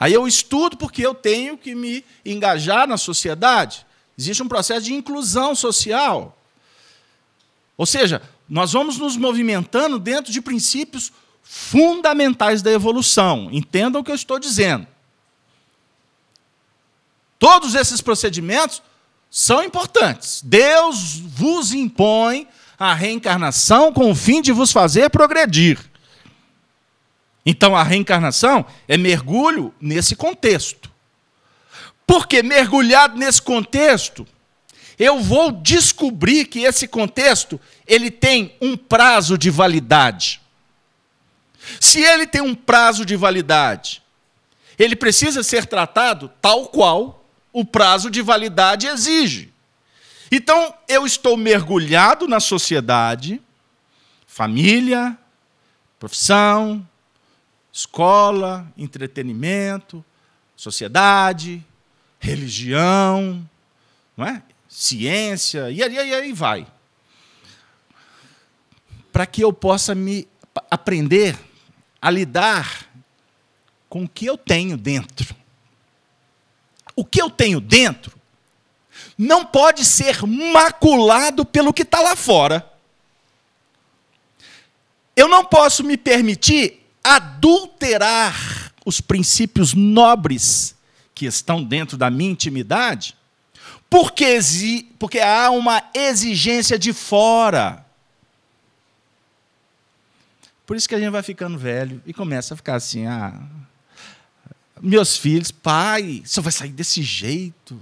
Aí eu estudo porque eu tenho que me engajar na sociedade. Existe um processo de inclusão social. Ou seja, nós vamos nos movimentando dentro de princípios fundamentais da evolução. Entendam o que eu estou dizendo. Todos esses procedimentos são importantes. Deus vos impõe a reencarnação com o fim de vos fazer progredir. Então a reencarnação é mergulho nesse contexto. Porque mergulhado nesse contexto, eu vou descobrir que esse contexto ele tem um prazo de validade. Se ele tem um prazo de validade, ele precisa ser tratado tal qual o prazo de validade exige. Então, eu estou mergulhado na sociedade, família, profissão, escola, entretenimento, sociedade, religião, não é? ciência, e aí, e aí vai. Para que eu possa me aprender a lidar com o que eu tenho dentro o que eu tenho dentro não pode ser maculado pelo que está lá fora. Eu não posso me permitir adulterar os princípios nobres que estão dentro da minha intimidade, porque, porque há uma exigência de fora. Por isso que a gente vai ficando velho e começa a ficar assim: ah, meus filhos, pai, você vai sair desse jeito?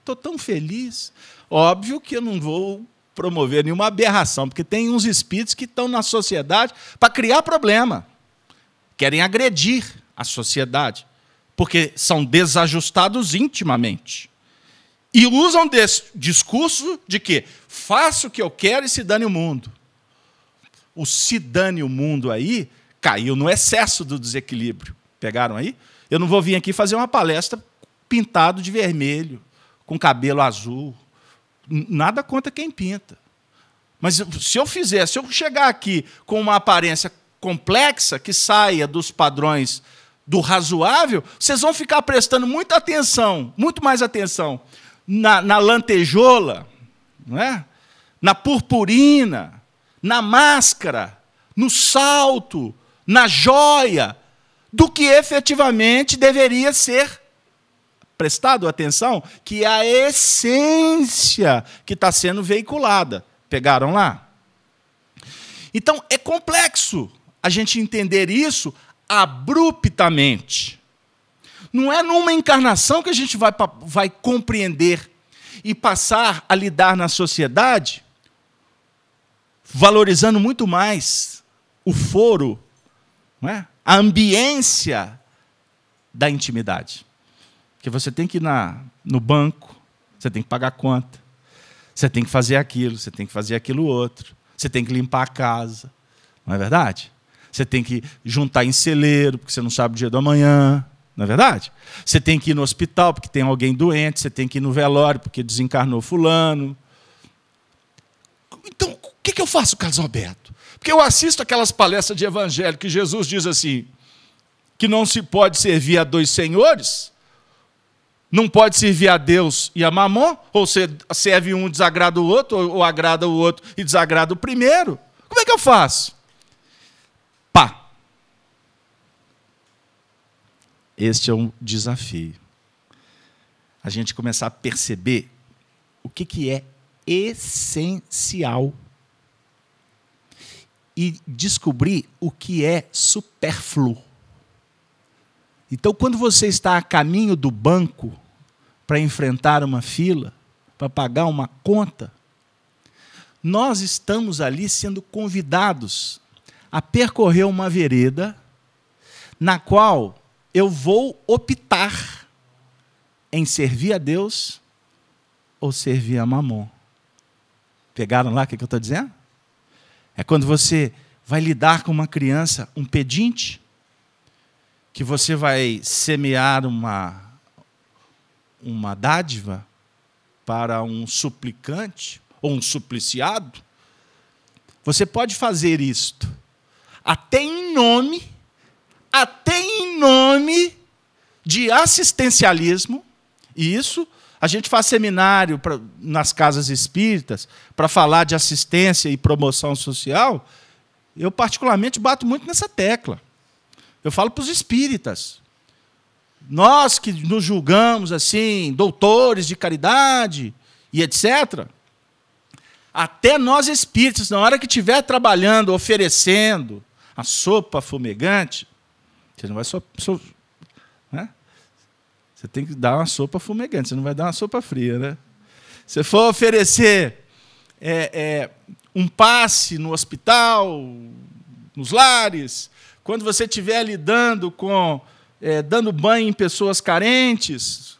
Estou tão feliz. Óbvio que eu não vou promover nenhuma aberração, porque tem uns espíritos que estão na sociedade para criar problema, querem agredir a sociedade, porque são desajustados intimamente. E usam desse discurso de que faço o que eu quero e se dane o mundo. O se dane o mundo aí caiu no excesso do desequilíbrio. Pegaram aí? Eu não vou vir aqui fazer uma palestra pintado de vermelho, com cabelo azul. Nada conta quem pinta. Mas se eu fizer, se eu chegar aqui com uma aparência complexa que saia dos padrões do razoável, vocês vão ficar prestando muita atenção, muito mais atenção na, na lantejola, não é? na purpurina, na máscara, no salto, na joia, do que efetivamente deveria ser prestado atenção, que é a essência que está sendo veiculada. Pegaram lá? Então, é complexo a gente entender isso abruptamente. Não é numa encarnação que a gente vai, vai compreender e passar a lidar na sociedade valorizando muito mais o foro, não é? a ambiência da intimidade. Porque você tem que ir na, no banco, você tem que pagar a conta, você tem que fazer aquilo, você tem que fazer aquilo outro, você tem que limpar a casa, não é verdade? Você tem que juntar em celeiro, porque você não sabe o dia do amanhã, não é verdade? Você tem que ir no hospital, porque tem alguém doente, você tem que ir no velório, porque desencarnou fulano. Então, o que eu faço, Carlos Alberto? Porque eu assisto aquelas palestras de evangelho que Jesus diz assim: que não se pode servir a dois senhores, não pode servir a Deus e a Mamon, ou você serve um desagrada o outro, ou agrada o outro e desagrada o primeiro. Como é que eu faço? Pá. Este é um desafio. A gente começar a perceber o que, que é essencial e descobrir o que é supérfluo. Então, quando você está a caminho do banco para enfrentar uma fila, para pagar uma conta, nós estamos ali sendo convidados a percorrer uma vereda na qual eu vou optar em servir a Deus ou servir a Mamon. Pegaram lá o que, que eu estou dizendo? É quando você vai lidar com uma criança, um pedinte, que você vai semear uma, uma dádiva para um suplicante ou um supliciado. Você pode fazer isto, até em nome, até em nome de assistencialismo, e isso a gente faz seminário pra, nas casas espíritas para falar de assistência e promoção social. Eu, particularmente, bato muito nessa tecla. Eu falo para os espíritas. Nós que nos julgamos assim, doutores de caridade e etc., até nós espíritas, na hora que estiver trabalhando, oferecendo a sopa fumegante, você não vai so, so, você tem que dar uma sopa fumegante, você não vai dar uma sopa fria, né? Se for oferecer é, é, um passe no hospital, nos lares, quando você estiver lidando com é, dando banho em pessoas carentes,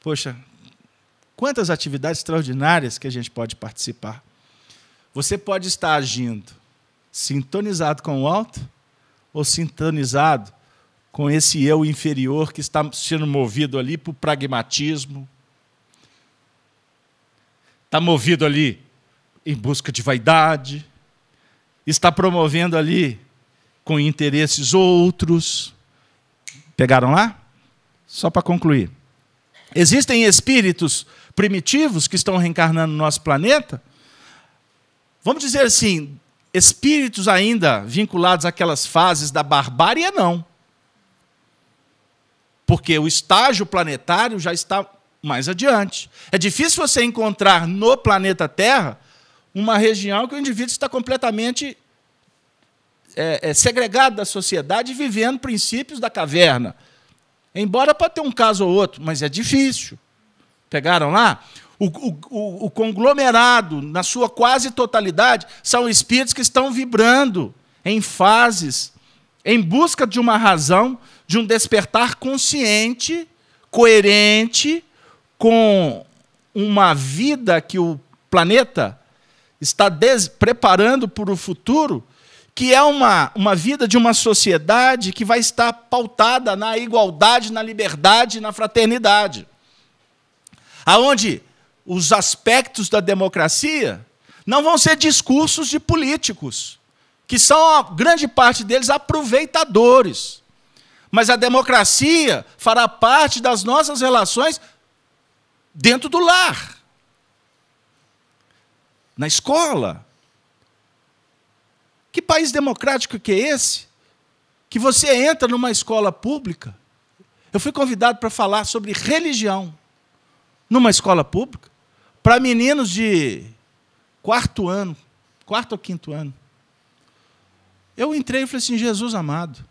poxa, quantas atividades extraordinárias que a gente pode participar. Você pode estar agindo sintonizado com o alto ou sintonizado com esse eu inferior que está sendo movido ali por pragmatismo, está movido ali em busca de vaidade, está promovendo ali com interesses outros. Pegaram lá? Só para concluir. Existem espíritos primitivos que estão reencarnando no nosso planeta? Vamos dizer assim, espíritos ainda vinculados àquelas fases da barbárie, não porque o estágio planetário já está mais adiante. É difícil você encontrar no planeta Terra uma região que o indivíduo está completamente é, é, segregado da sociedade, vivendo princípios da caverna. Embora pode ter um caso ou outro, mas é difícil. Pegaram lá? O, o, o, conglomerado, na sua quase totalidade, são espíritos que estão vibrando em fases, em busca de uma razão de um despertar consciente, coerente com uma vida que o planeta está preparando para o futuro, que é uma, uma vida de uma sociedade que vai estar pautada na igualdade, na liberdade, na fraternidade. Aonde os aspectos da democracia não vão ser discursos de políticos, que são a grande parte deles aproveitadores. Mas a democracia fará parte das nossas relações dentro do lar, na escola. Que país democrático que é esse? Que você entra numa escola pública. Eu fui convidado para falar sobre religião numa escola pública para meninos de quarto ano, quarto ou quinto ano. Eu entrei e falei assim: Jesus amado,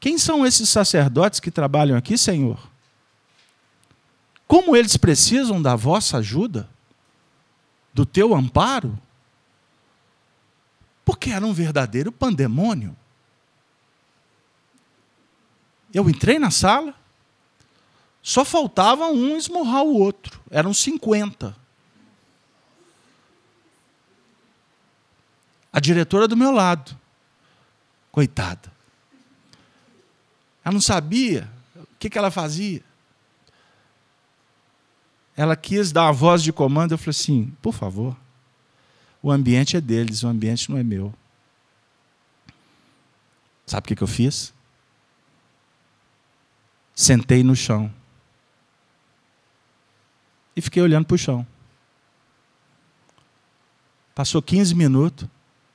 Quem são esses sacerdotes que trabalham aqui, Senhor? Como eles precisam da vossa ajuda, do teu amparo? Porque era um verdadeiro pandemônio. Eu entrei na sala, só faltava um esmurrar o outro, eram 50. A diretora do meu lado, coitada ela não sabia o que, que ela fazia. Ela quis dar a voz de comando. Eu falei assim: por favor, o ambiente é deles, o ambiente não é meu. Sabe o que, que eu fiz? Sentei no chão e fiquei olhando para o chão. Passou 15 minutos,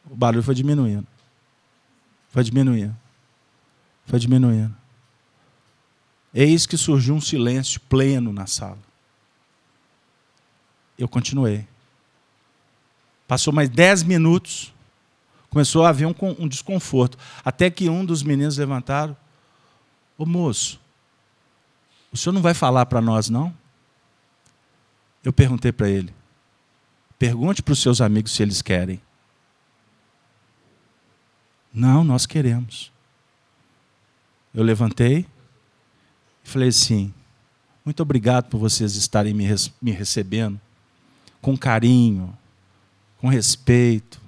o barulho foi diminuindo. Foi diminuindo. Foi diminuindo. Eis que surgiu um silêncio pleno na sala. Eu continuei. Passou mais dez minutos, começou a haver um, um desconforto. Até que um dos meninos levantaram: Ô moço, o senhor não vai falar para nós, não? Eu perguntei para ele: Pergunte para os seus amigos se eles querem. Não, nós queremos eu levantei e falei assim: muito obrigado por vocês estarem me, me recebendo com carinho, com respeito,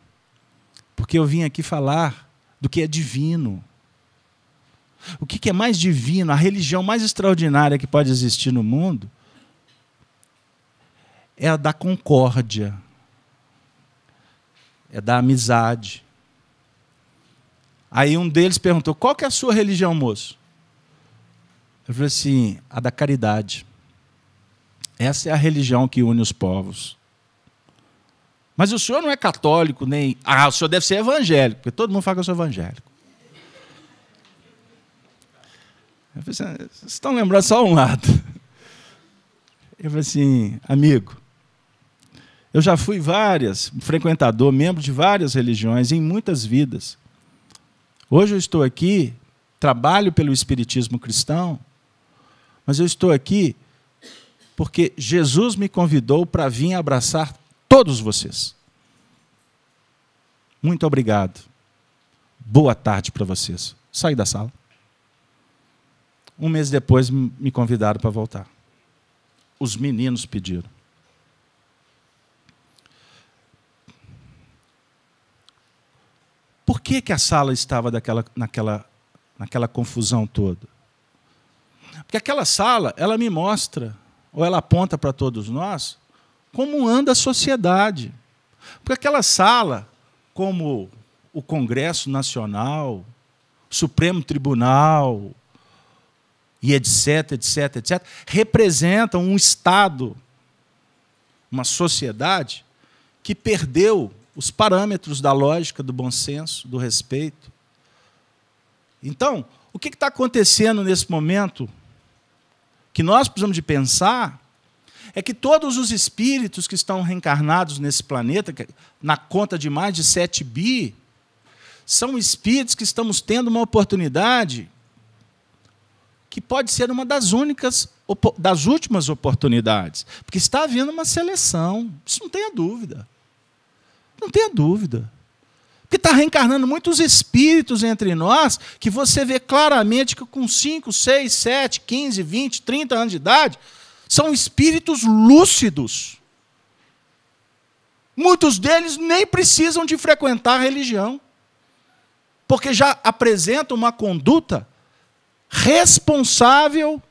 porque eu vim aqui falar do que é divino. O que é mais divino, a religião mais extraordinária que pode existir no mundo, é a da concórdia, é da amizade, Aí um deles perguntou: qual que é a sua religião, moço? Eu falei assim: a da caridade. Essa é a religião que une os povos. Mas o senhor não é católico, nem. Ah, o senhor deve ser evangélico, porque todo mundo fala que eu sou evangélico. Eu falei assim, ah, vocês estão lembrando só um lado. Eu falei assim, amigo, eu já fui várias, frequentador, membro de várias religiões, em muitas vidas. Hoje eu estou aqui, trabalho pelo Espiritismo cristão, mas eu estou aqui porque Jesus me convidou para vir abraçar todos vocês. Muito obrigado. Boa tarde para vocês. Saí da sala. Um mês depois me convidaram para voltar. Os meninos pediram. Por que, que a sala estava daquela, naquela, naquela confusão toda? Porque aquela sala, ela me mostra, ou ela aponta para todos nós, como anda a sociedade. Porque aquela sala, como o Congresso Nacional, Supremo Tribunal, e etc, etc, etc, representam um Estado, uma sociedade que perdeu os parâmetros da lógica, do bom senso, do respeito. Então, o que está acontecendo nesse momento que nós precisamos de pensar é que todos os espíritos que estão reencarnados nesse planeta, é na conta de mais de 7 bi, são espíritos que estamos tendo uma oportunidade que pode ser uma das únicas, das últimas oportunidades. Porque está havendo uma seleção, isso não tenha dúvida. Não tenha dúvida. Porque está reencarnando muitos espíritos entre nós que você vê claramente que com 5, 6, 7, 15, 20, 30 anos de idade, são espíritos lúcidos. Muitos deles nem precisam de frequentar a religião, porque já apresentam uma conduta responsável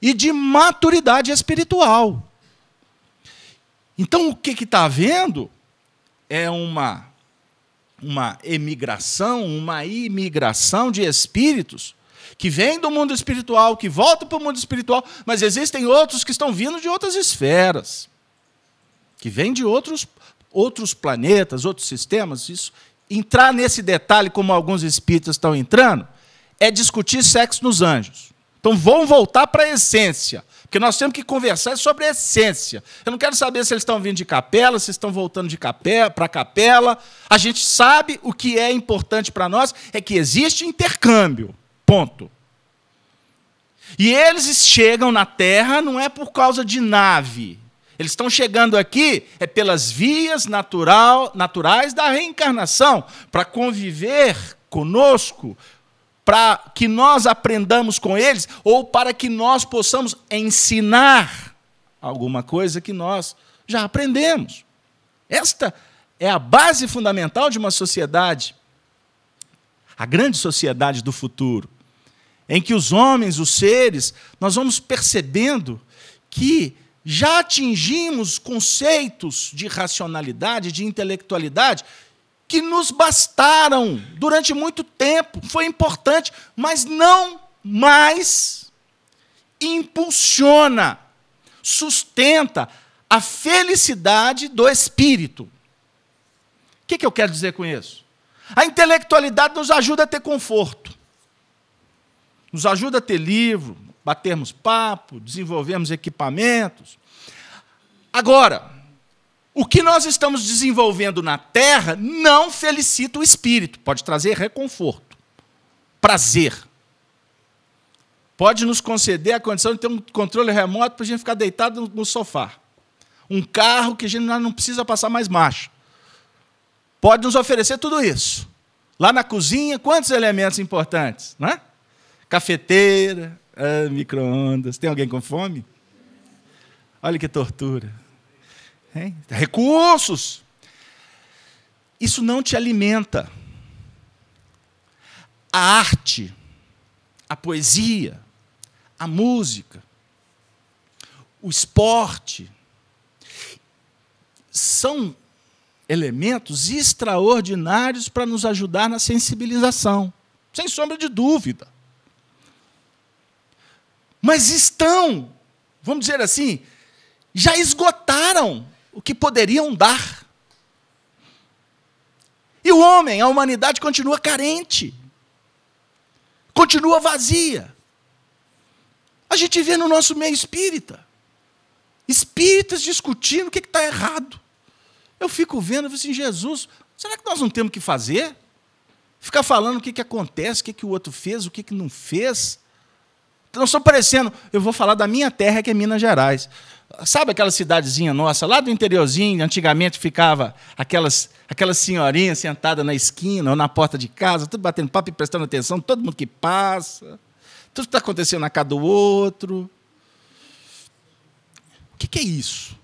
e de maturidade espiritual. Então, o que está havendo? é uma, uma emigração, uma imigração de espíritos que vêm do mundo espiritual, que voltam para o mundo espiritual, mas existem outros que estão vindo de outras esferas, que vêm de outros, outros planetas, outros sistemas. Isso, entrar nesse detalhe, como alguns espíritos estão entrando, é discutir sexo nos anjos. Então vão voltar para a essência que nós temos que conversar sobre a essência. Eu não quero saber se eles estão vindo de capela, se estão voltando de capela para capela. A gente sabe o que é importante para nós é que existe intercâmbio. Ponto. E eles chegam na terra não é por causa de nave. Eles estão chegando aqui é pelas vias natural, naturais da reencarnação, para conviver conosco, para que nós aprendamos com eles ou para que nós possamos ensinar alguma coisa que nós já aprendemos. Esta é a base fundamental de uma sociedade, a grande sociedade do futuro, em que os homens, os seres, nós vamos percebendo que já atingimos conceitos de racionalidade, de intelectualidade, que nos bastaram durante muito tempo, foi importante, mas não mais impulsiona, sustenta a felicidade do espírito. O que, que eu quero dizer com isso? A intelectualidade nos ajuda a ter conforto, nos ajuda a ter livro, batermos papo, desenvolvermos equipamentos. Agora, o que nós estamos desenvolvendo na terra não felicita o espírito, pode trazer reconforto, prazer. Pode nos conceder a condição de ter um controle remoto para a gente ficar deitado no sofá. Um carro que a gente não precisa passar mais marcha. Pode nos oferecer tudo isso. Lá na cozinha, quantos elementos importantes? Né? Cafeteira, ah, micro-ondas. Tem alguém com fome? Olha que tortura hein? recursos. Isso não te alimenta. A arte, a poesia, a música, o esporte, são elementos extraordinários para nos ajudar na sensibilização, sem sombra de dúvida. Mas estão, vamos dizer assim, já esgotaram o que poderiam dar. E o homem, a humanidade continua carente, continua vazia. A gente vê no nosso meio espírita, espíritas discutindo o que está errado. Eu fico vendo, eu falo assim, Jesus, será que nós não temos o que fazer? Ficar falando o que, que acontece, o que, que o outro fez, o que, que não fez. Não estou parecendo, eu vou falar da minha terra, que é Minas Gerais. Sabe aquela cidadezinha nossa, lá do interiorzinho, antigamente ficava aquelas, aquelas senhorinhas sentadas na esquina ou na porta de casa, tudo batendo papo e prestando atenção, todo mundo que passa, tudo está acontecendo na casa do outro. O que, que é isso?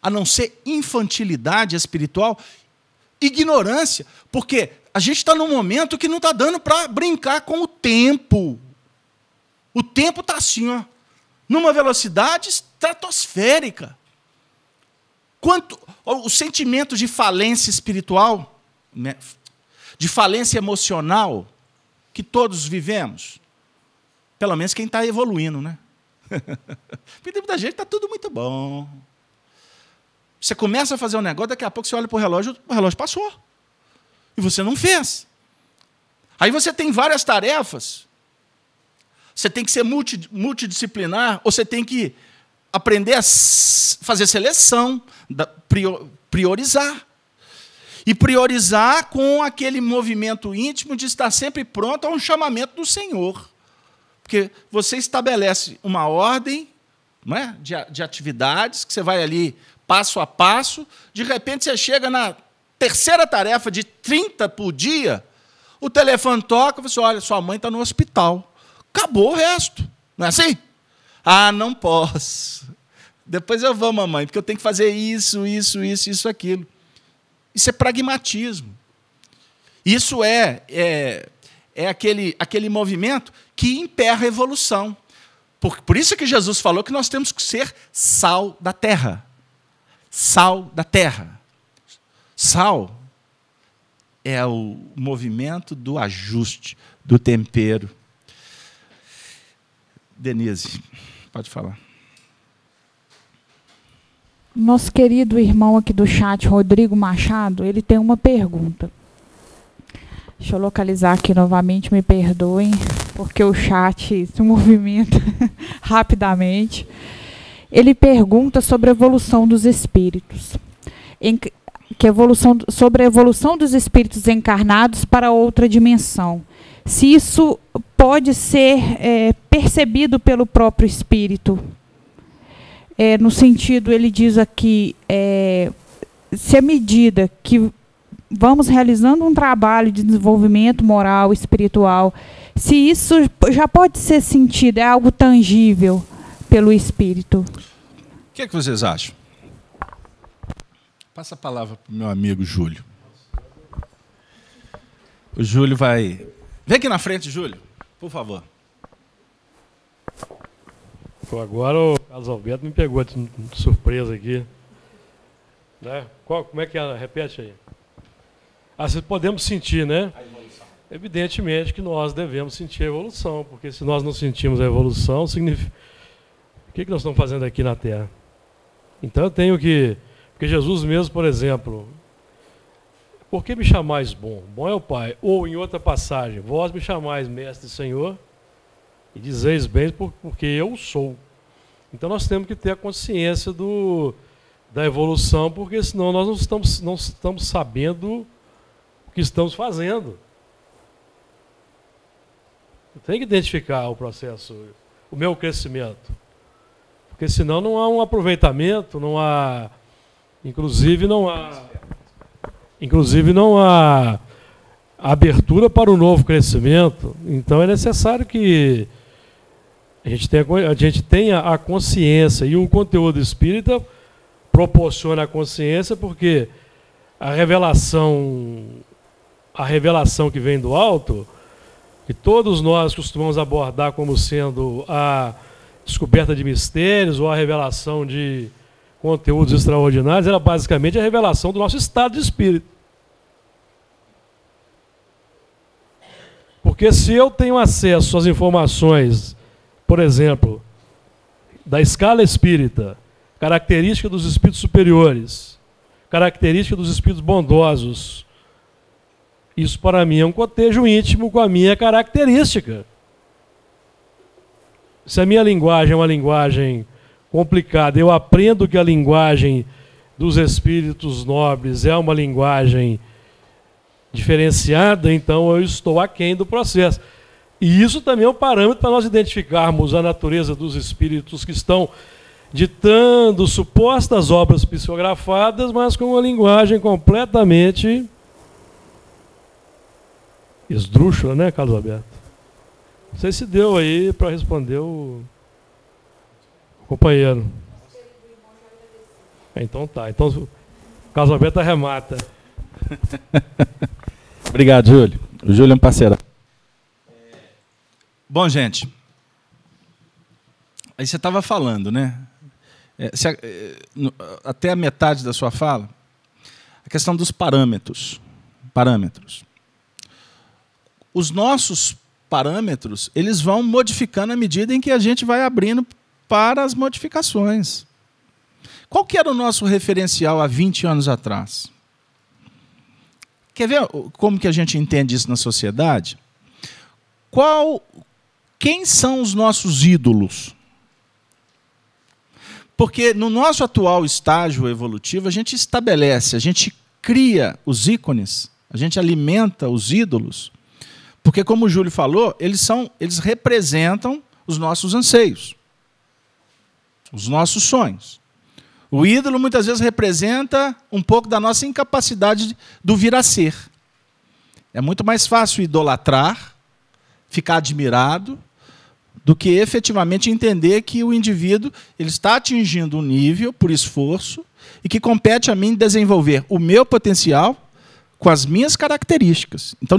A não ser infantilidade espiritual, ignorância, porque a gente está num momento que não está dando para brincar com o tempo. O tempo está assim, ó, numa velocidade estratosférica. Quanto o sentimento de falência espiritual, né, de falência emocional que todos vivemos, pelo menos quem está evoluindo, né? Porque tem muita gente está tudo muito bom. Você começa a fazer um negócio, daqui a pouco você olha para o relógio, o relógio passou. E você não fez. Aí você tem várias tarefas. Você tem que ser multidisciplinar, ou você tem que aprender a fazer seleção, priorizar. E priorizar com aquele movimento íntimo de estar sempre pronto a um chamamento do Senhor. Porque você estabelece uma ordem não é? de, de atividades, que você vai ali passo a passo, de repente você chega na terceira tarefa de 30 por dia, o telefone toca e você olha, sua mãe está no hospital. Acabou o resto. Não é assim? Ah, não posso. Depois eu vou, mamãe, porque eu tenho que fazer isso, isso, isso, isso, aquilo. Isso é pragmatismo. Isso é, é, é aquele, aquele movimento que emperra a evolução. Por, por isso que Jesus falou que nós temos que ser sal da terra. Sal da terra. Sal é o movimento do ajuste, do tempero. Denise. Pode falar.
Nosso querido irmão aqui do chat, Rodrigo Machado, ele tem uma pergunta. Deixa eu localizar aqui novamente, me perdoem, porque o chat se movimenta rapidamente. Ele pergunta sobre a evolução dos espíritos. Em, que evolução, sobre a evolução dos espíritos encarnados para outra dimensão. Se isso pode ser é, percebido pelo próprio Espírito. É, no sentido, ele diz aqui, é, se à medida que vamos realizando um trabalho de desenvolvimento moral, espiritual, se isso já pode ser sentido, é algo tangível pelo Espírito. O
que, é que vocês acham? Passa a palavra para o meu amigo Júlio. O Júlio vai. Vem aqui na frente, Júlio, por favor
agora o Carlos Alberto me pegou de surpresa aqui. Né? Qual, como é que é? Repete aí. Ah, vocês podemos sentir, né? Evidentemente que nós devemos sentir a evolução, porque se nós não sentimos a evolução, significa. O que, é que nós estamos fazendo aqui na Terra? Então eu tenho que. Porque Jesus mesmo, por exemplo, por que me chamais bom? Bom é o Pai. Ou em outra passagem, vós me chamais mestre e senhor, e dizeis bem porque eu sou. Então nós temos que ter a consciência do, da evolução, porque senão nós não estamos, não estamos sabendo o que estamos fazendo. Eu tenho que identificar o processo, o meu crescimento. Porque senão não há um aproveitamento, não há. Inclusive não há. Inclusive não há abertura para o um novo crescimento. Então é necessário que a gente tem a, a, gente tem a, a consciência e o conteúdo espírita proporciona a consciência porque a revelação a revelação que vem do alto, que todos nós costumamos abordar como sendo a descoberta de mistérios ou a revelação de conteúdos extraordinários, era basicamente a revelação do nosso estado de espírito. Porque se eu tenho acesso às informações por exemplo, da escala espírita, característica dos espíritos superiores, característica dos espíritos bondosos. Isso para mim é um cotejo íntimo com a minha característica. Se a minha linguagem é uma linguagem complicada, eu aprendo que a linguagem dos espíritos nobres é uma linguagem diferenciada, então eu estou aquém do processo. E isso também é um parâmetro para nós identificarmos a natureza dos espíritos que estão ditando supostas obras psicografadas, mas com uma linguagem completamente esdrúxula, né, Carlos Alberto? Não sei se deu aí para responder o, companheiro. então tá. Então, o Carlos Alberto arremata.
Obrigado, Júlio. O Júlio é um parceiro. Bom, gente, aí você estava falando, né? É, se, é, até a metade da sua fala, a questão dos parâmetros. Parâmetros. Os nossos parâmetros, eles vão modificando à medida em que a gente vai abrindo para as modificações. Qual que era o nosso referencial há 20 anos atrás? Quer ver como que a gente entende isso na sociedade? Qual, quem são os nossos ídolos? Porque no nosso atual estágio evolutivo, a gente estabelece, a gente cria os ícones, a gente alimenta os ídolos, porque como o Júlio falou, eles são, eles representam os nossos anseios, os nossos sonhos. O ídolo muitas vezes representa um pouco da nossa incapacidade do vir a ser. É muito mais fácil idolatrar ficar admirado do que efetivamente entender que o indivíduo ele está atingindo um nível por esforço e que compete a mim desenvolver o meu potencial com as minhas características. Então,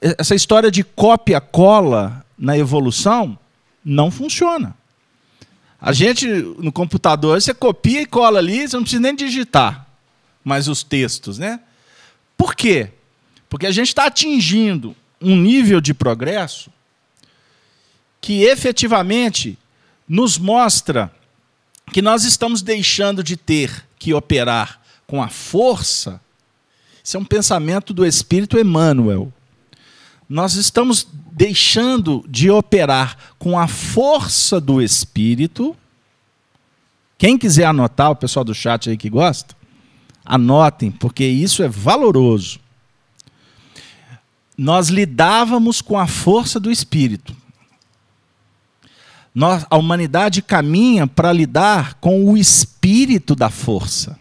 essa história de cópia-cola na evolução não funciona. A gente, no computador, você copia e cola ali, você não precisa nem digitar mais os textos, né? Por quê? Porque a gente está atingindo um nível de progresso que efetivamente nos mostra que nós estamos deixando de ter que operar com a força. Isso é um pensamento do Espírito Emmanuel. Nós estamos deixando de operar com a força do Espírito. Quem quiser anotar, o pessoal do chat aí que gosta, anotem, porque isso é valoroso nós lidávamos com a força do espírito. Nós, a humanidade caminha para lidar com o espírito da força.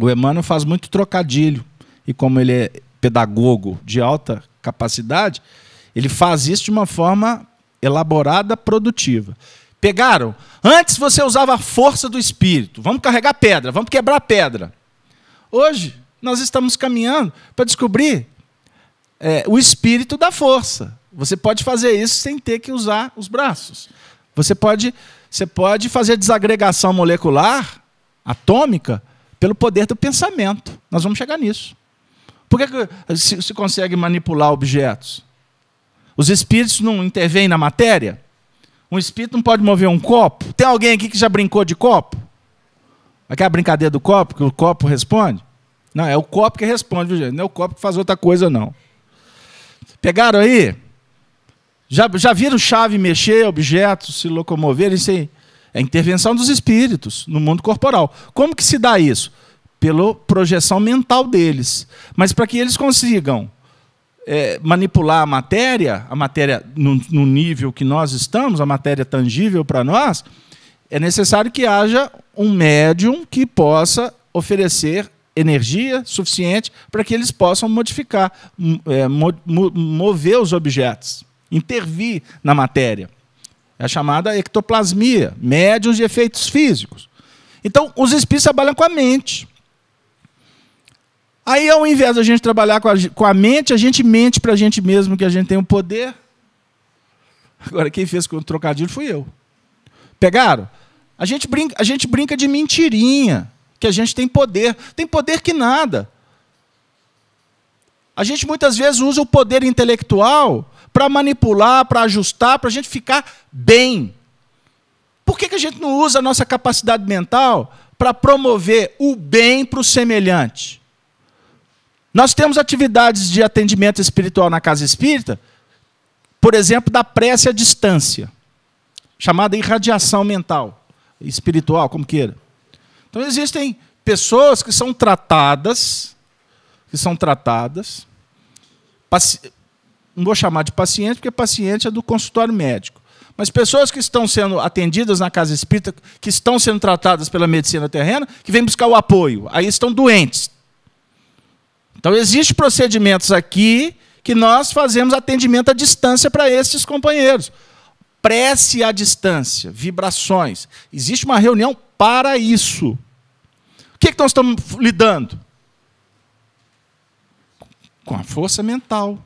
O Emmanuel faz muito trocadilho, e como ele é pedagogo de alta capacidade, ele faz isso de uma forma elaborada, produtiva. Pegaram? Antes você usava a força do espírito. Vamos carregar pedra, vamos quebrar pedra. Hoje, nós estamos caminhando para descobrir é, o espírito da força. Você pode fazer isso sem ter que usar os braços. Você pode, você pode fazer desagregação molecular, atômica, pelo poder do pensamento. Nós vamos chegar nisso. Por que, que se, se consegue manipular objetos? Os espíritos não intervêm na matéria? Um espírito não pode mover um copo? Tem alguém aqui que já brincou de copo? Aquela brincadeira do copo, que o copo responde? Não, é o copo que responde, gente? Não é o copo que faz outra coisa, não. Pegaram aí? Já, já viram chave mexer, objetos se locomover? Isso aí é intervenção dos espíritos no mundo corporal. Como que se dá isso? Pela projeção mental deles. Mas para que eles consigam é, manipular a matéria, a matéria no, no nível que nós estamos, a matéria tangível para nós, é necessário que haja um médium que possa oferecer energia suficiente para que eles possam modificar, é, mo mover os objetos, intervir na matéria. É a chamada ectoplasmia, médiums de efeitos físicos. Então, os espíritos trabalham com a mente. Aí, ao invés da gente trabalhar com a, com a mente, a gente mente para a gente mesmo que a gente tem o um poder. Agora, quem fez com o trocadilho fui eu. Pegaram? A gente brinca, a gente brinca de mentirinha que a gente tem poder. Tem poder que nada. A gente muitas vezes usa o poder intelectual para manipular, para ajustar, para a gente ficar bem. Por que, que a gente não usa a nossa capacidade mental para promover o bem para o semelhante? Nós temos atividades de atendimento espiritual na casa espírita, por exemplo, da prece à distância, chamada irradiação mental, espiritual, como queira. Então existem pessoas que são tratadas, que são tratadas, não vou chamar de paciente, porque paciente é do consultório médico. Mas pessoas que estão sendo atendidas na casa espírita, que estão sendo tratadas pela medicina terrena, que vêm buscar o apoio, aí estão doentes. Então, existem procedimentos aqui que nós fazemos atendimento à distância para esses companheiros. Prece à distância, vibrações. Existe uma reunião para isso. O que, é que nós estamos lidando? Com a força mental,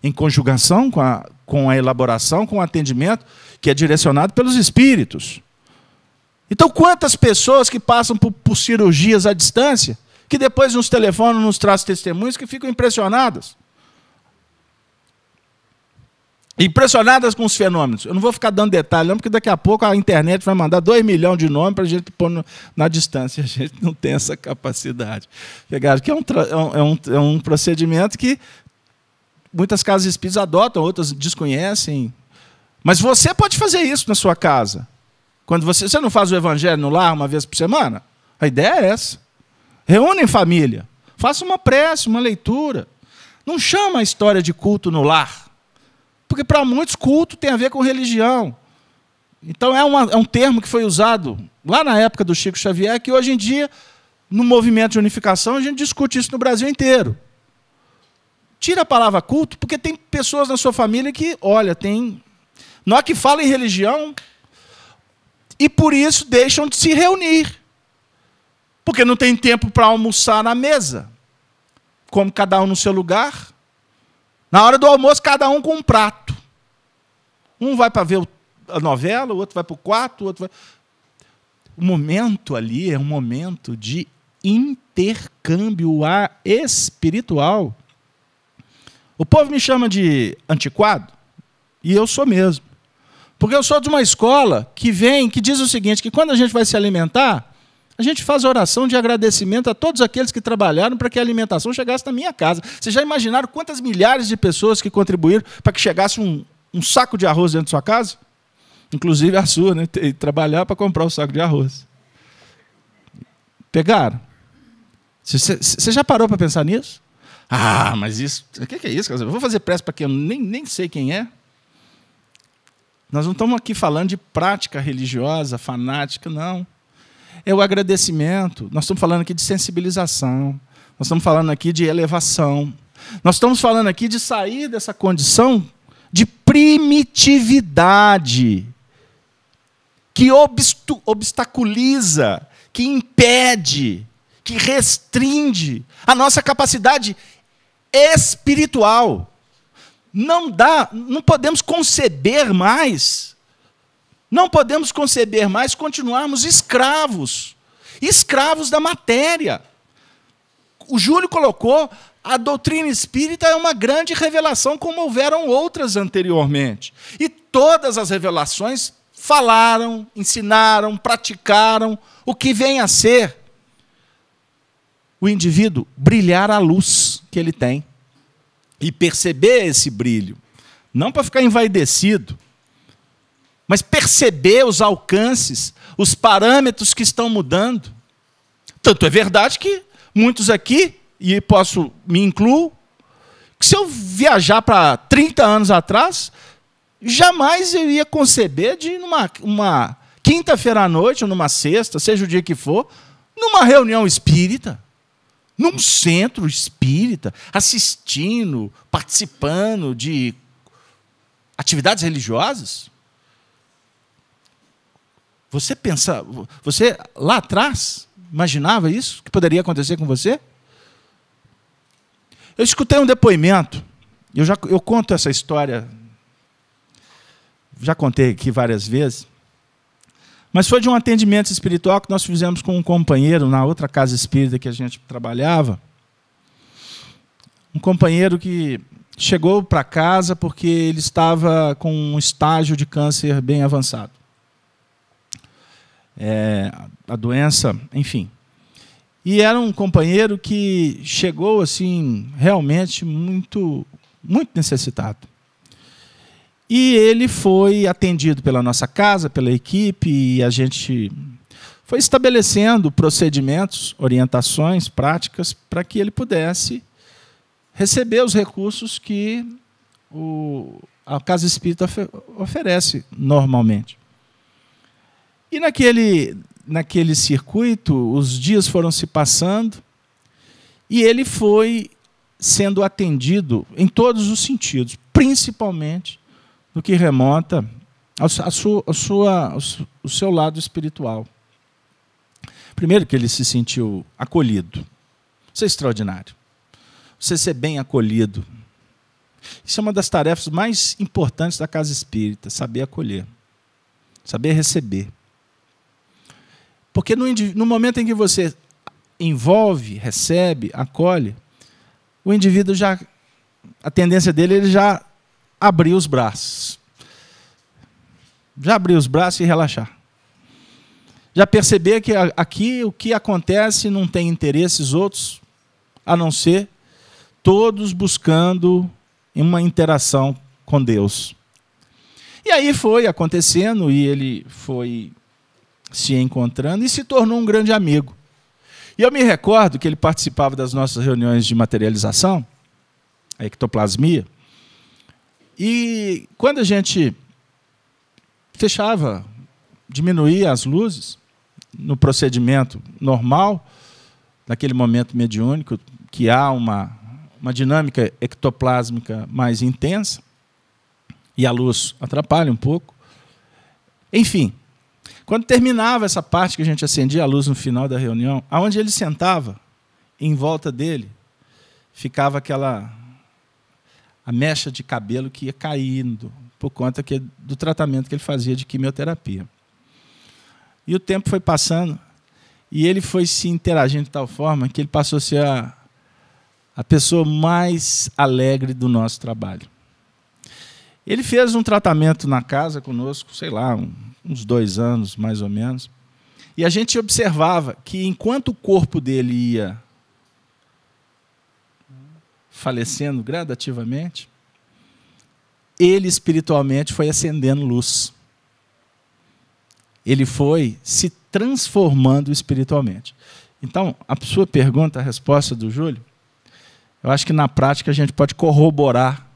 em conjugação com a, com a elaboração, com o atendimento que é direcionado pelos espíritos. Então, quantas pessoas que passam por, por, cirurgias à distância, que depois nos telefonam, nos trazem testemunhos, que ficam impressionadas. Impressionadas com os fenômenos. Eu não vou ficar dando detalhe, não, porque daqui a pouco a internet vai mandar 2 milhões de nomes para a gente pôr no, na distância. A gente não tem essa capacidade. Pegaram que é um, é, é um, é um procedimento que muitas casas espíritas adotam, outras desconhecem. Mas você pode fazer isso na sua casa. Quando você, você não faz o evangelho no lar uma vez por semana? A ideia é essa. Reúne em família. Faça uma prece, uma leitura. Não chama a história de culto no lar. Porque para muitos culto tem a ver com religião. Então é, uma, é um termo que foi usado lá na época do Chico Xavier, que hoje em dia, no movimento de unificação, a gente discute isso no Brasil inteiro. Tira a palavra culto, porque tem pessoas na sua família que, olha, tem. Não é que falam em religião e por isso deixam de se reunir. Porque não tem tempo para almoçar na mesa. Como cada um no seu lugar, na hora do almoço, cada um com um prato. Um vai para ver a novela, o outro vai para o quarto, o outro vai. O momento ali é um momento de intercâmbio espiritual. O povo me chama de antiquado, e eu sou mesmo. Porque eu sou de uma escola que vem, que diz o seguinte: que quando a gente vai se alimentar, a gente faz oração de agradecimento a todos aqueles que trabalharam para que a alimentação chegasse na minha casa. Vocês já imaginaram quantas milhares de pessoas que contribuíram para que chegasse um, um saco de arroz dentro da sua casa? Inclusive a sua, né? E trabalhar para comprar o um saco de arroz. Pegaram? Você já parou para pensar nisso? Ah, mas isso. O que, que é isso? Eu vou fazer prece para quem eu nem, nem sei quem é. Nós não estamos aqui falando de prática religiosa, fanática, não é o agradecimento. Nós estamos falando aqui de sensibilização, nós estamos falando aqui de elevação, nós estamos falando aqui de sair dessa condição de primitividade que obstaculiza, que impede, que restringe a nossa capacidade espiritual. Não dá, não podemos conceber mais não podemos conceber mais continuarmos escravos escravos da matéria. O Júlio colocou. A doutrina espírita é uma grande revelação, como houveram outras anteriormente. E todas as revelações falaram, ensinaram, praticaram o que vem a ser o indivíduo brilhar a luz que ele tem e perceber esse brilho, não para ficar envaidecido, mas perceber os alcances, os parâmetros que estão mudando. Tanto é verdade que muitos aqui, e posso me incluo, que se eu viajar para 30 anos atrás, jamais eu ia conceber de ir numa uma quinta-feira à noite, ou numa sexta, seja o dia que for, numa reunião espírita, num centro espírita, assistindo, participando de atividades religiosas. Você pensa, você lá atrás imaginava isso que poderia acontecer com você? Eu escutei um depoimento. Eu já eu conto essa história. Já contei aqui várias vezes. Mas foi de um atendimento espiritual que nós fizemos com um companheiro na outra casa espírita que a gente trabalhava. Um companheiro que chegou para casa porque ele estava com um estágio de câncer bem avançado é, a doença, enfim. E era um companheiro que chegou assim realmente muito, muito necessitado. E ele foi atendido pela nossa casa, pela equipe, e a gente foi estabelecendo procedimentos, orientações, práticas para que ele pudesse receber os recursos que o, a Casa Espírita oferece normalmente. E naquele, naquele circuito, os dias foram se passando e ele foi sendo atendido em todos os sentidos, principalmente no que remonta ao, a sua, a sua, ao seu lado espiritual. Primeiro, que ele se sentiu acolhido. Isso é extraordinário. Você ser bem acolhido. Isso é uma das tarefas mais importantes da casa espírita: saber acolher, saber receber. Porque no, no momento em que você envolve, recebe, acolhe, o indivíduo já. A tendência dele ele já abrir os braços. Já abrir os braços e relaxar. Já perceber que aqui o que acontece não tem interesses outros, a não ser todos buscando uma interação com Deus. E aí foi acontecendo, e ele foi se encontrando e se tornou um grande amigo. E eu me recordo que ele participava das nossas reuniões de materialização, a ectoplasmia, e quando a gente fechava, diminuía as luzes no procedimento normal, naquele momento mediúnico, que há uma, uma dinâmica ectoplásmica mais intensa, e a luz atrapalha um pouco. Enfim, quando terminava essa parte que a gente acendia a luz no final da reunião, aonde ele sentava, em volta dele, ficava aquela a mecha de cabelo que ia caindo por conta que, do tratamento que ele fazia de quimioterapia. E o tempo foi passando e ele foi se interagindo de tal forma que ele passou a ser a, a pessoa mais alegre do nosso trabalho. Ele fez um tratamento na casa conosco, sei lá, um, uns dois anos mais ou menos. E a gente observava que enquanto o corpo dele ia falecendo gradativamente, ele espiritualmente foi acendendo luz. Ele foi se transformando espiritualmente. Então, a sua pergunta, a resposta do Júlio, eu acho que na prática a gente pode corroborar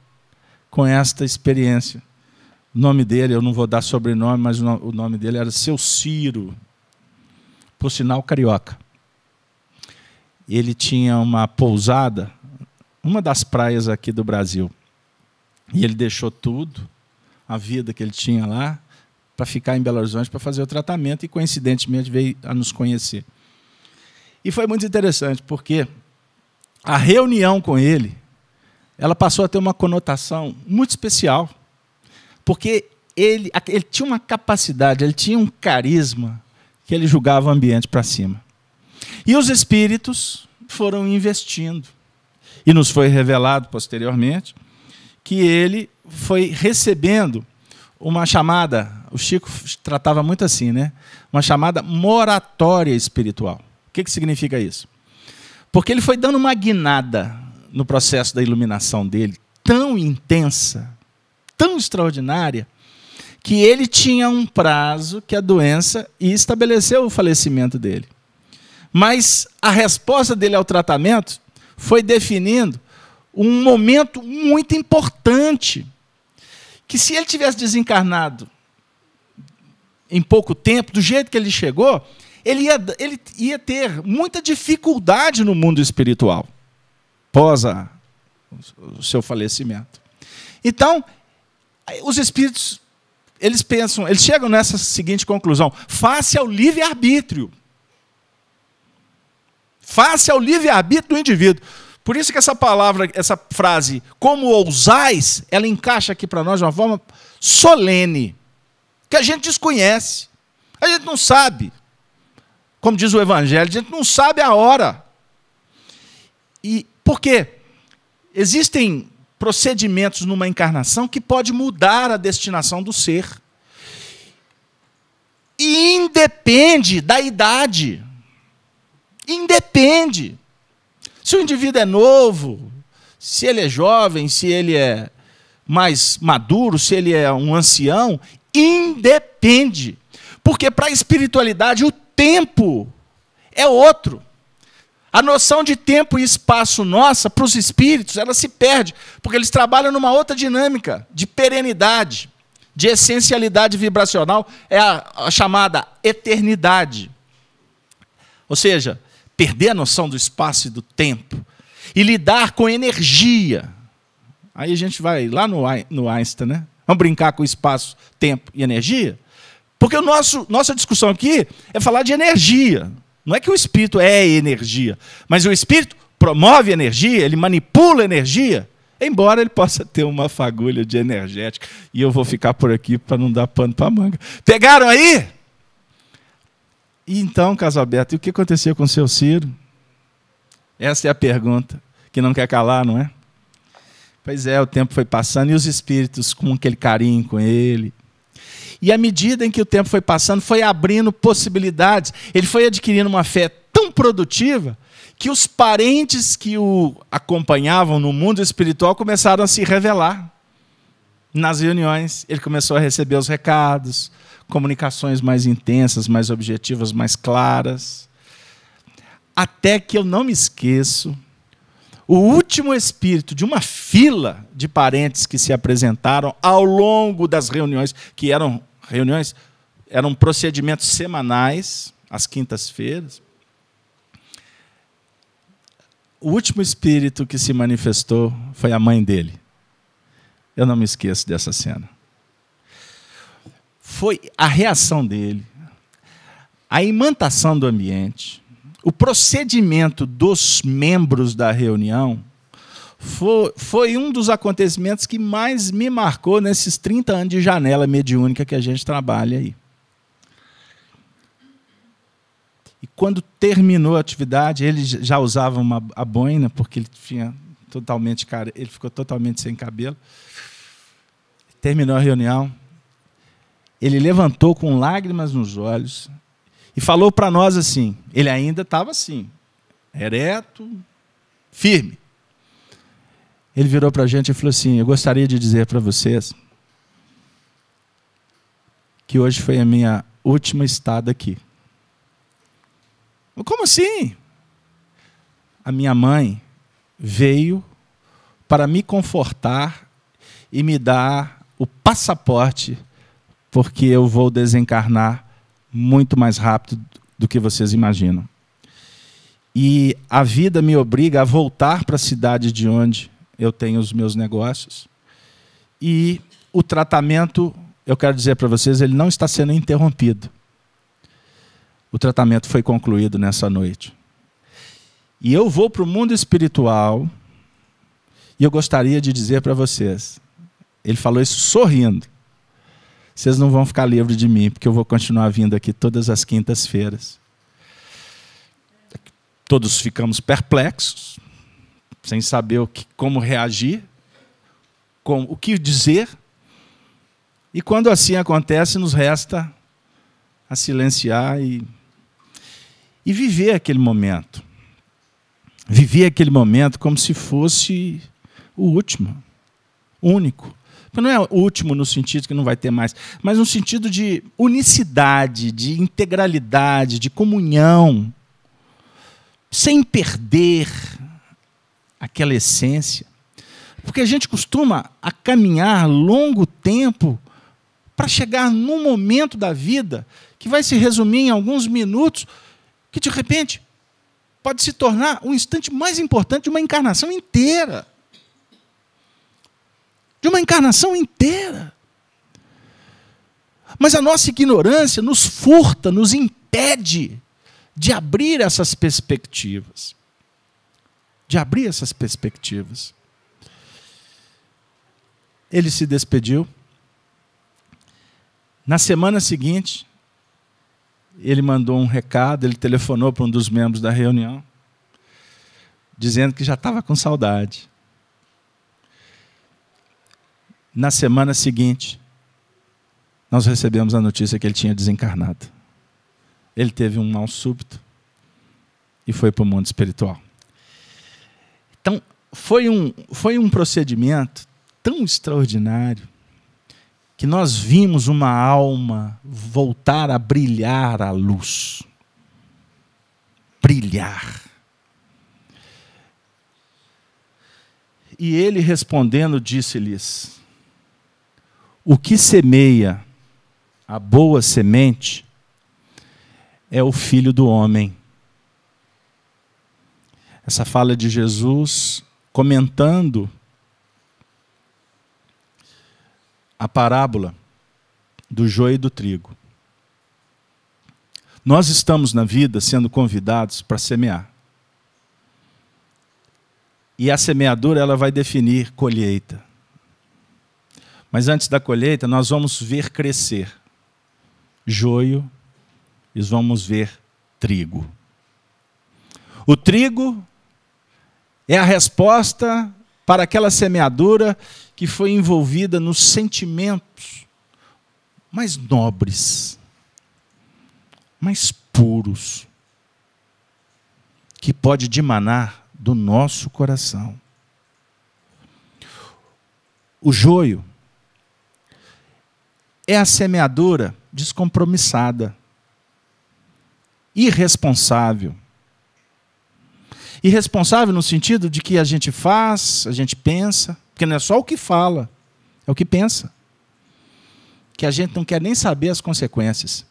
com esta experiência o nome dele, eu não vou dar sobrenome, mas o nome dele era Seu Ciro, por sinal carioca. Ele tinha uma pousada, uma das praias aqui do Brasil. E ele deixou tudo, a vida que ele tinha lá, para ficar em Belo Horizonte para fazer o tratamento e coincidentemente veio a nos conhecer. E foi muito interessante porque a reunião com ele, ela passou a ter uma conotação muito especial porque ele, ele tinha uma capacidade, ele tinha um carisma que ele julgava o ambiente para cima. E os espíritos foram investindo. E nos foi revelado posteriormente que ele foi recebendo uma chamada, o Chico tratava muito assim, né? Uma chamada moratória espiritual. O que, que significa isso? Porque ele foi dando uma guinada no processo da iluminação dele, tão intensa, tão extraordinária que ele tinha um prazo que a doença e estabeleceu o falecimento dele. Mas a resposta dele ao tratamento foi definindo um momento muito importante que se ele tivesse desencarnado em pouco tempo, do jeito que ele chegou, ele ia, ele ia ter muita dificuldade no mundo espiritual pós a, o seu falecimento. Então, os espíritos, eles pensam, eles chegam nessa seguinte conclusão: face ao livre-arbítrio. Face ao livre-arbítrio do indivíduo. Por isso que essa palavra, essa frase, como ousais, ela encaixa aqui para nós de uma forma solene, que a gente desconhece, a gente não sabe. Como diz o Evangelho, a gente não sabe a hora. E por quê? Existem procedimentos numa encarnação que pode mudar a destinação do ser. E independe da idade. Independe. Se o indivíduo é novo, se ele é jovem, se ele é mais maduro, se ele é um ancião, independe. Porque para a espiritualidade o tempo é outro. A noção de tempo e espaço nossa para os espíritos, ela se perde, porque eles trabalham numa outra dinâmica de perenidade, de essencialidade vibracional, é a, a chamada eternidade. Ou seja, perder a noção do espaço e do tempo e lidar com energia. Aí a gente vai lá no, no Einstein, né? Vamos brincar com espaço, tempo e energia? Porque o nosso, nossa discussão aqui é falar de energia. Não é que o espírito é energia, mas o espírito promove energia, ele manipula energia, embora ele possa ter uma fagulha de energética. E eu vou ficar por aqui para não dar pano para manga. Pegaram aí? E então, Casalberto, e o que aconteceu com o seu Ciro? Essa é a pergunta que não quer calar, não é? Pois é, o tempo foi passando e os espíritos com aquele carinho com ele, e à medida em que o tempo foi passando, foi abrindo possibilidades. Ele foi adquirindo uma fé tão produtiva que os parentes que o acompanhavam no mundo espiritual começaram a se revelar. Nas reuniões, ele começou a receber os recados, comunicações mais intensas, mais objetivas, mais claras. Até que eu não me esqueço, o último espírito de uma fila de parentes que se apresentaram ao longo das reuniões, que eram reuniões eram procedimentos semanais, às quintas-feiras. O último espírito que se manifestou foi a mãe dele. Eu não me esqueço dessa cena. Foi a reação dele, a imantação do ambiente, o procedimento dos membros da reunião foi, foi um dos acontecimentos que mais me marcou nesses 30 anos de janela mediúnica que a gente trabalha aí. E quando terminou a atividade, ele já usava uma, a boina, porque ele tinha totalmente cara, ele ficou totalmente sem cabelo. Terminou a reunião. Ele levantou com lágrimas nos olhos e falou para nós assim. Ele ainda estava assim, ereto, firme. Ele virou para a gente e falou assim: Eu gostaria de dizer para vocês que hoje foi a minha última estada aqui. Como assim? A minha mãe veio para me confortar e me dar o passaporte, porque eu vou desencarnar muito mais rápido do que vocês imaginam. E a vida me obriga a voltar para a cidade de onde eu tenho os meus negócios. E o tratamento, eu quero dizer para vocês, ele não está sendo interrompido. O tratamento foi concluído nessa noite. E eu vou para o mundo espiritual, e eu gostaria de dizer para vocês, ele falou isso sorrindo. Vocês não vão ficar livres de mim, porque eu vou continuar vindo aqui todas as quintas-feiras. Todos ficamos perplexos, sem saber o que, como reagir, com, o que dizer. E quando assim acontece, nos resta a silenciar e, e viver aquele momento. Viver aquele momento como se fosse o último, único. Não é o último no sentido que não vai ter mais, mas no sentido de unicidade, de integralidade, de comunhão, sem perder, aquela essência. Porque a gente costuma a caminhar longo tempo para chegar num momento da vida que vai se resumir em alguns minutos, que de repente pode se tornar o instante mais importante de uma encarnação inteira. De uma encarnação inteira. Mas a nossa ignorância nos furta, nos impede de abrir essas perspectivas de abrir essas perspectivas. Ele se despediu. Na semana seguinte, ele mandou um recado, ele telefonou para um dos membros da reunião, dizendo que já estava com saudade. Na semana seguinte, nós recebemos a notícia que ele tinha desencarnado. Ele teve um mal súbito e foi para o mundo espiritual foi um, foi um procedimento tão extraordinário que nós vimos uma alma voltar a brilhar à luz. Brilhar. E ele respondendo, disse-lhes: O que semeia a boa semente é o filho do homem. Essa fala de Jesus comentando a parábola do joio e do trigo. Nós estamos na vida sendo convidados para semear. E a semeadura ela vai definir colheita. Mas antes da colheita, nós vamos ver crescer joio e vamos ver trigo. O trigo é a resposta para aquela semeadura que foi envolvida nos sentimentos mais nobres, mais puros, que pode dimanar do nosso coração. O joio é a semeadura descompromissada, irresponsável, Irresponsável no sentido de que a gente faz, a gente pensa, porque não é só o que fala, é o que pensa. Que a gente não quer nem saber as consequências.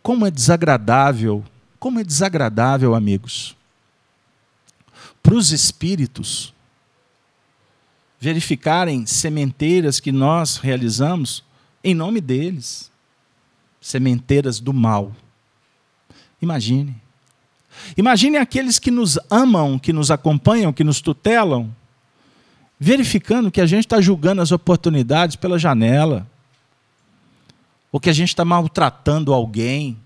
Como é desagradável, como é desagradável, amigos, para os espíritos verificarem sementeiras que nós realizamos em nome deles sementeiras do mal. Imagine. Imagine aqueles que nos amam, que nos acompanham, que nos tutelam, verificando que a gente está julgando as oportunidades pela janela, ou que a gente está maltratando alguém,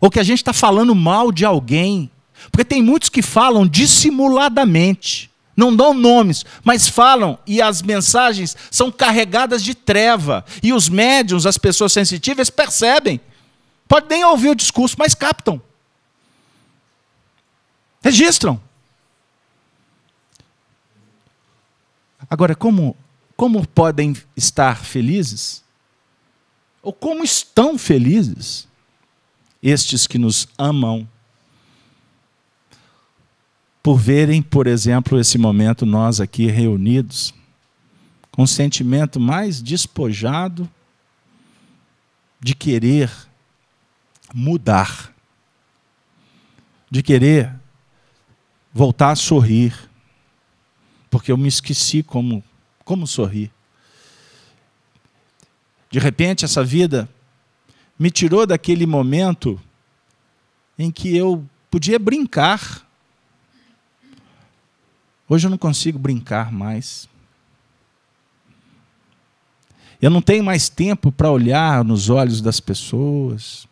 ou que a gente está falando mal de alguém, porque tem muitos que falam dissimuladamente, não dão nomes, mas falam e as mensagens são carregadas de treva, e os médiums, as pessoas sensitivas, percebem Pode nem ouvir o discurso, mas captam. Registram. Agora, como, como podem estar felizes? Ou como estão felizes estes que nos amam? Por verem, por exemplo, esse momento nós aqui reunidos, com o um sentimento mais despojado de querer mudar, de querer voltar a sorrir, porque eu me esqueci como, como sorrir. De repente, essa vida me tirou daquele momento em que eu podia brincar. Hoje eu não consigo brincar mais. Eu não tenho mais tempo para olhar nos olhos das pessoas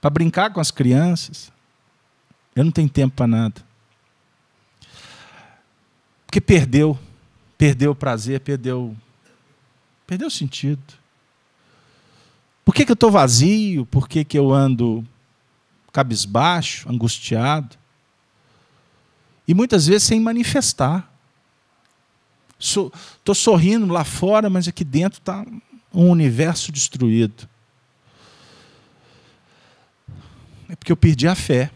para brincar com as crianças. Eu não tenho tempo para nada. Porque perdeu, perdeu o prazer, perdeu, perdeu o sentido. Por que, que eu estou vazio? Por que, que eu ando cabisbaixo, angustiado? E muitas vezes sem manifestar. Estou sorrindo lá fora, mas aqui dentro está um universo destruído. é porque eu perdi a fé.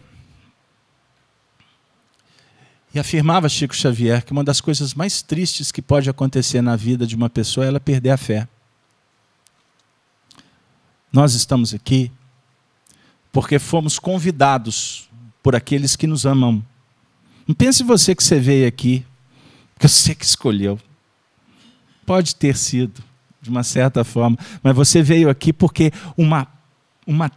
E afirmava Chico Xavier que uma das coisas mais tristes que pode acontecer na vida de uma pessoa é ela perder a fé. Nós estamos aqui porque fomos convidados por aqueles que nos amam. Não pense você que você veio aqui, porque você que escolheu. Pode ter sido, de uma certa forma, mas você veio aqui porque uma, uma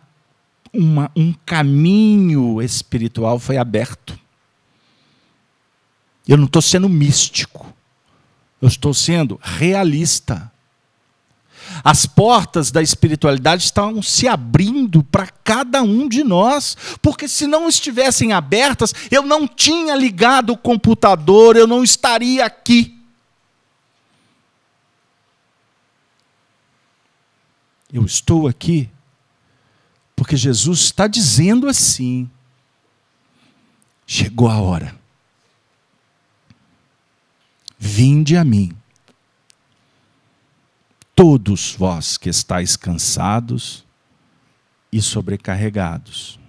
uma, um caminho espiritual foi aberto. Eu não estou sendo místico, eu estou sendo realista. As portas da espiritualidade estão se abrindo para cada um de nós, porque se não estivessem abertas, eu não tinha ligado o computador, eu não estaria aqui. Eu estou aqui porque Jesus está dizendo assim: chegou a hora. Vinde a mim, todos vós que estáis cansados e sobrecarregados,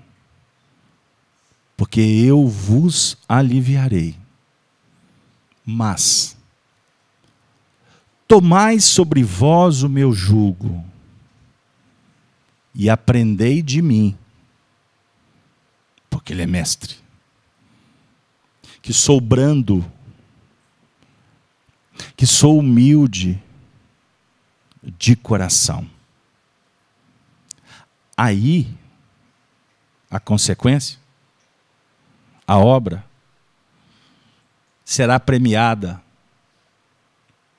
porque eu vos aliviarei. Mas tomai sobre vós o meu jugo e aprendei de mim, porque ele é mestre, que sou brando, que sou humilde de coração. Aí, a consequência, a obra, será premiada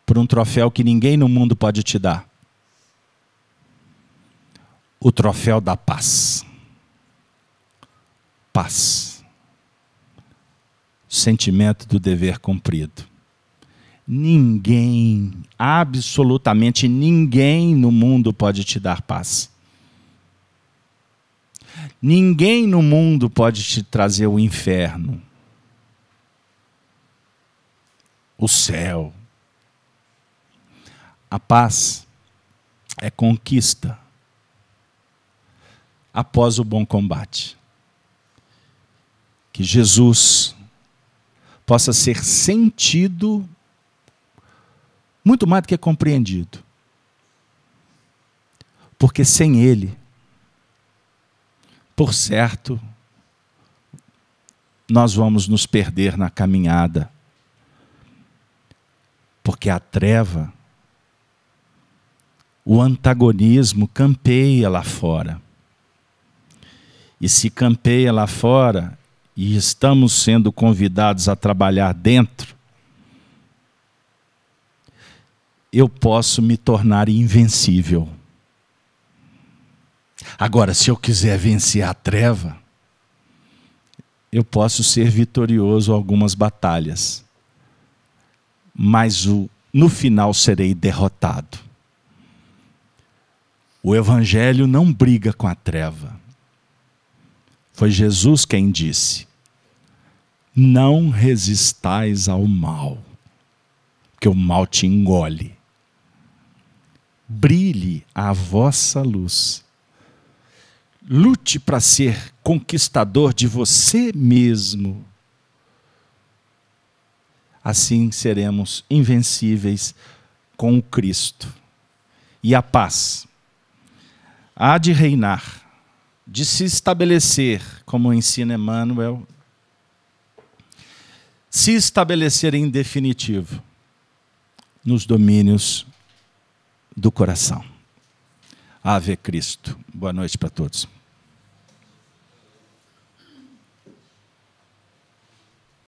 por um troféu que ninguém no mundo pode te dar o troféu da paz. Paz. Sentimento do dever cumprido. Ninguém, absolutamente ninguém no mundo pode te dar paz. Ninguém no mundo pode te trazer o inferno, o céu. A paz é conquista após o bom combate. Que Jesus possa ser sentido muito mais do que compreendido. Porque sem Ele, por certo, nós vamos nos perder na caminhada. Porque a treva, o antagonismo campeia lá fora e se campeia lá fora e estamos sendo convidados a trabalhar dentro, eu posso me tornar invencível. Agora, se eu quiser vencer a treva, eu posso ser vitorioso algumas batalhas, mas o, no final serei derrotado. O Evangelho não briga com a treva. Foi Jesus quem disse: Não resistais ao mal, que o mal te engole. Brilhe a vossa luz. Lute para ser conquistador de você mesmo. Assim seremos invencíveis com o Cristo. E a paz há de reinar de se estabelecer, como ensina Emmanuel, se estabelecer em definitivo nos domínios do coração. Ave Cristo. Boa noite para todos.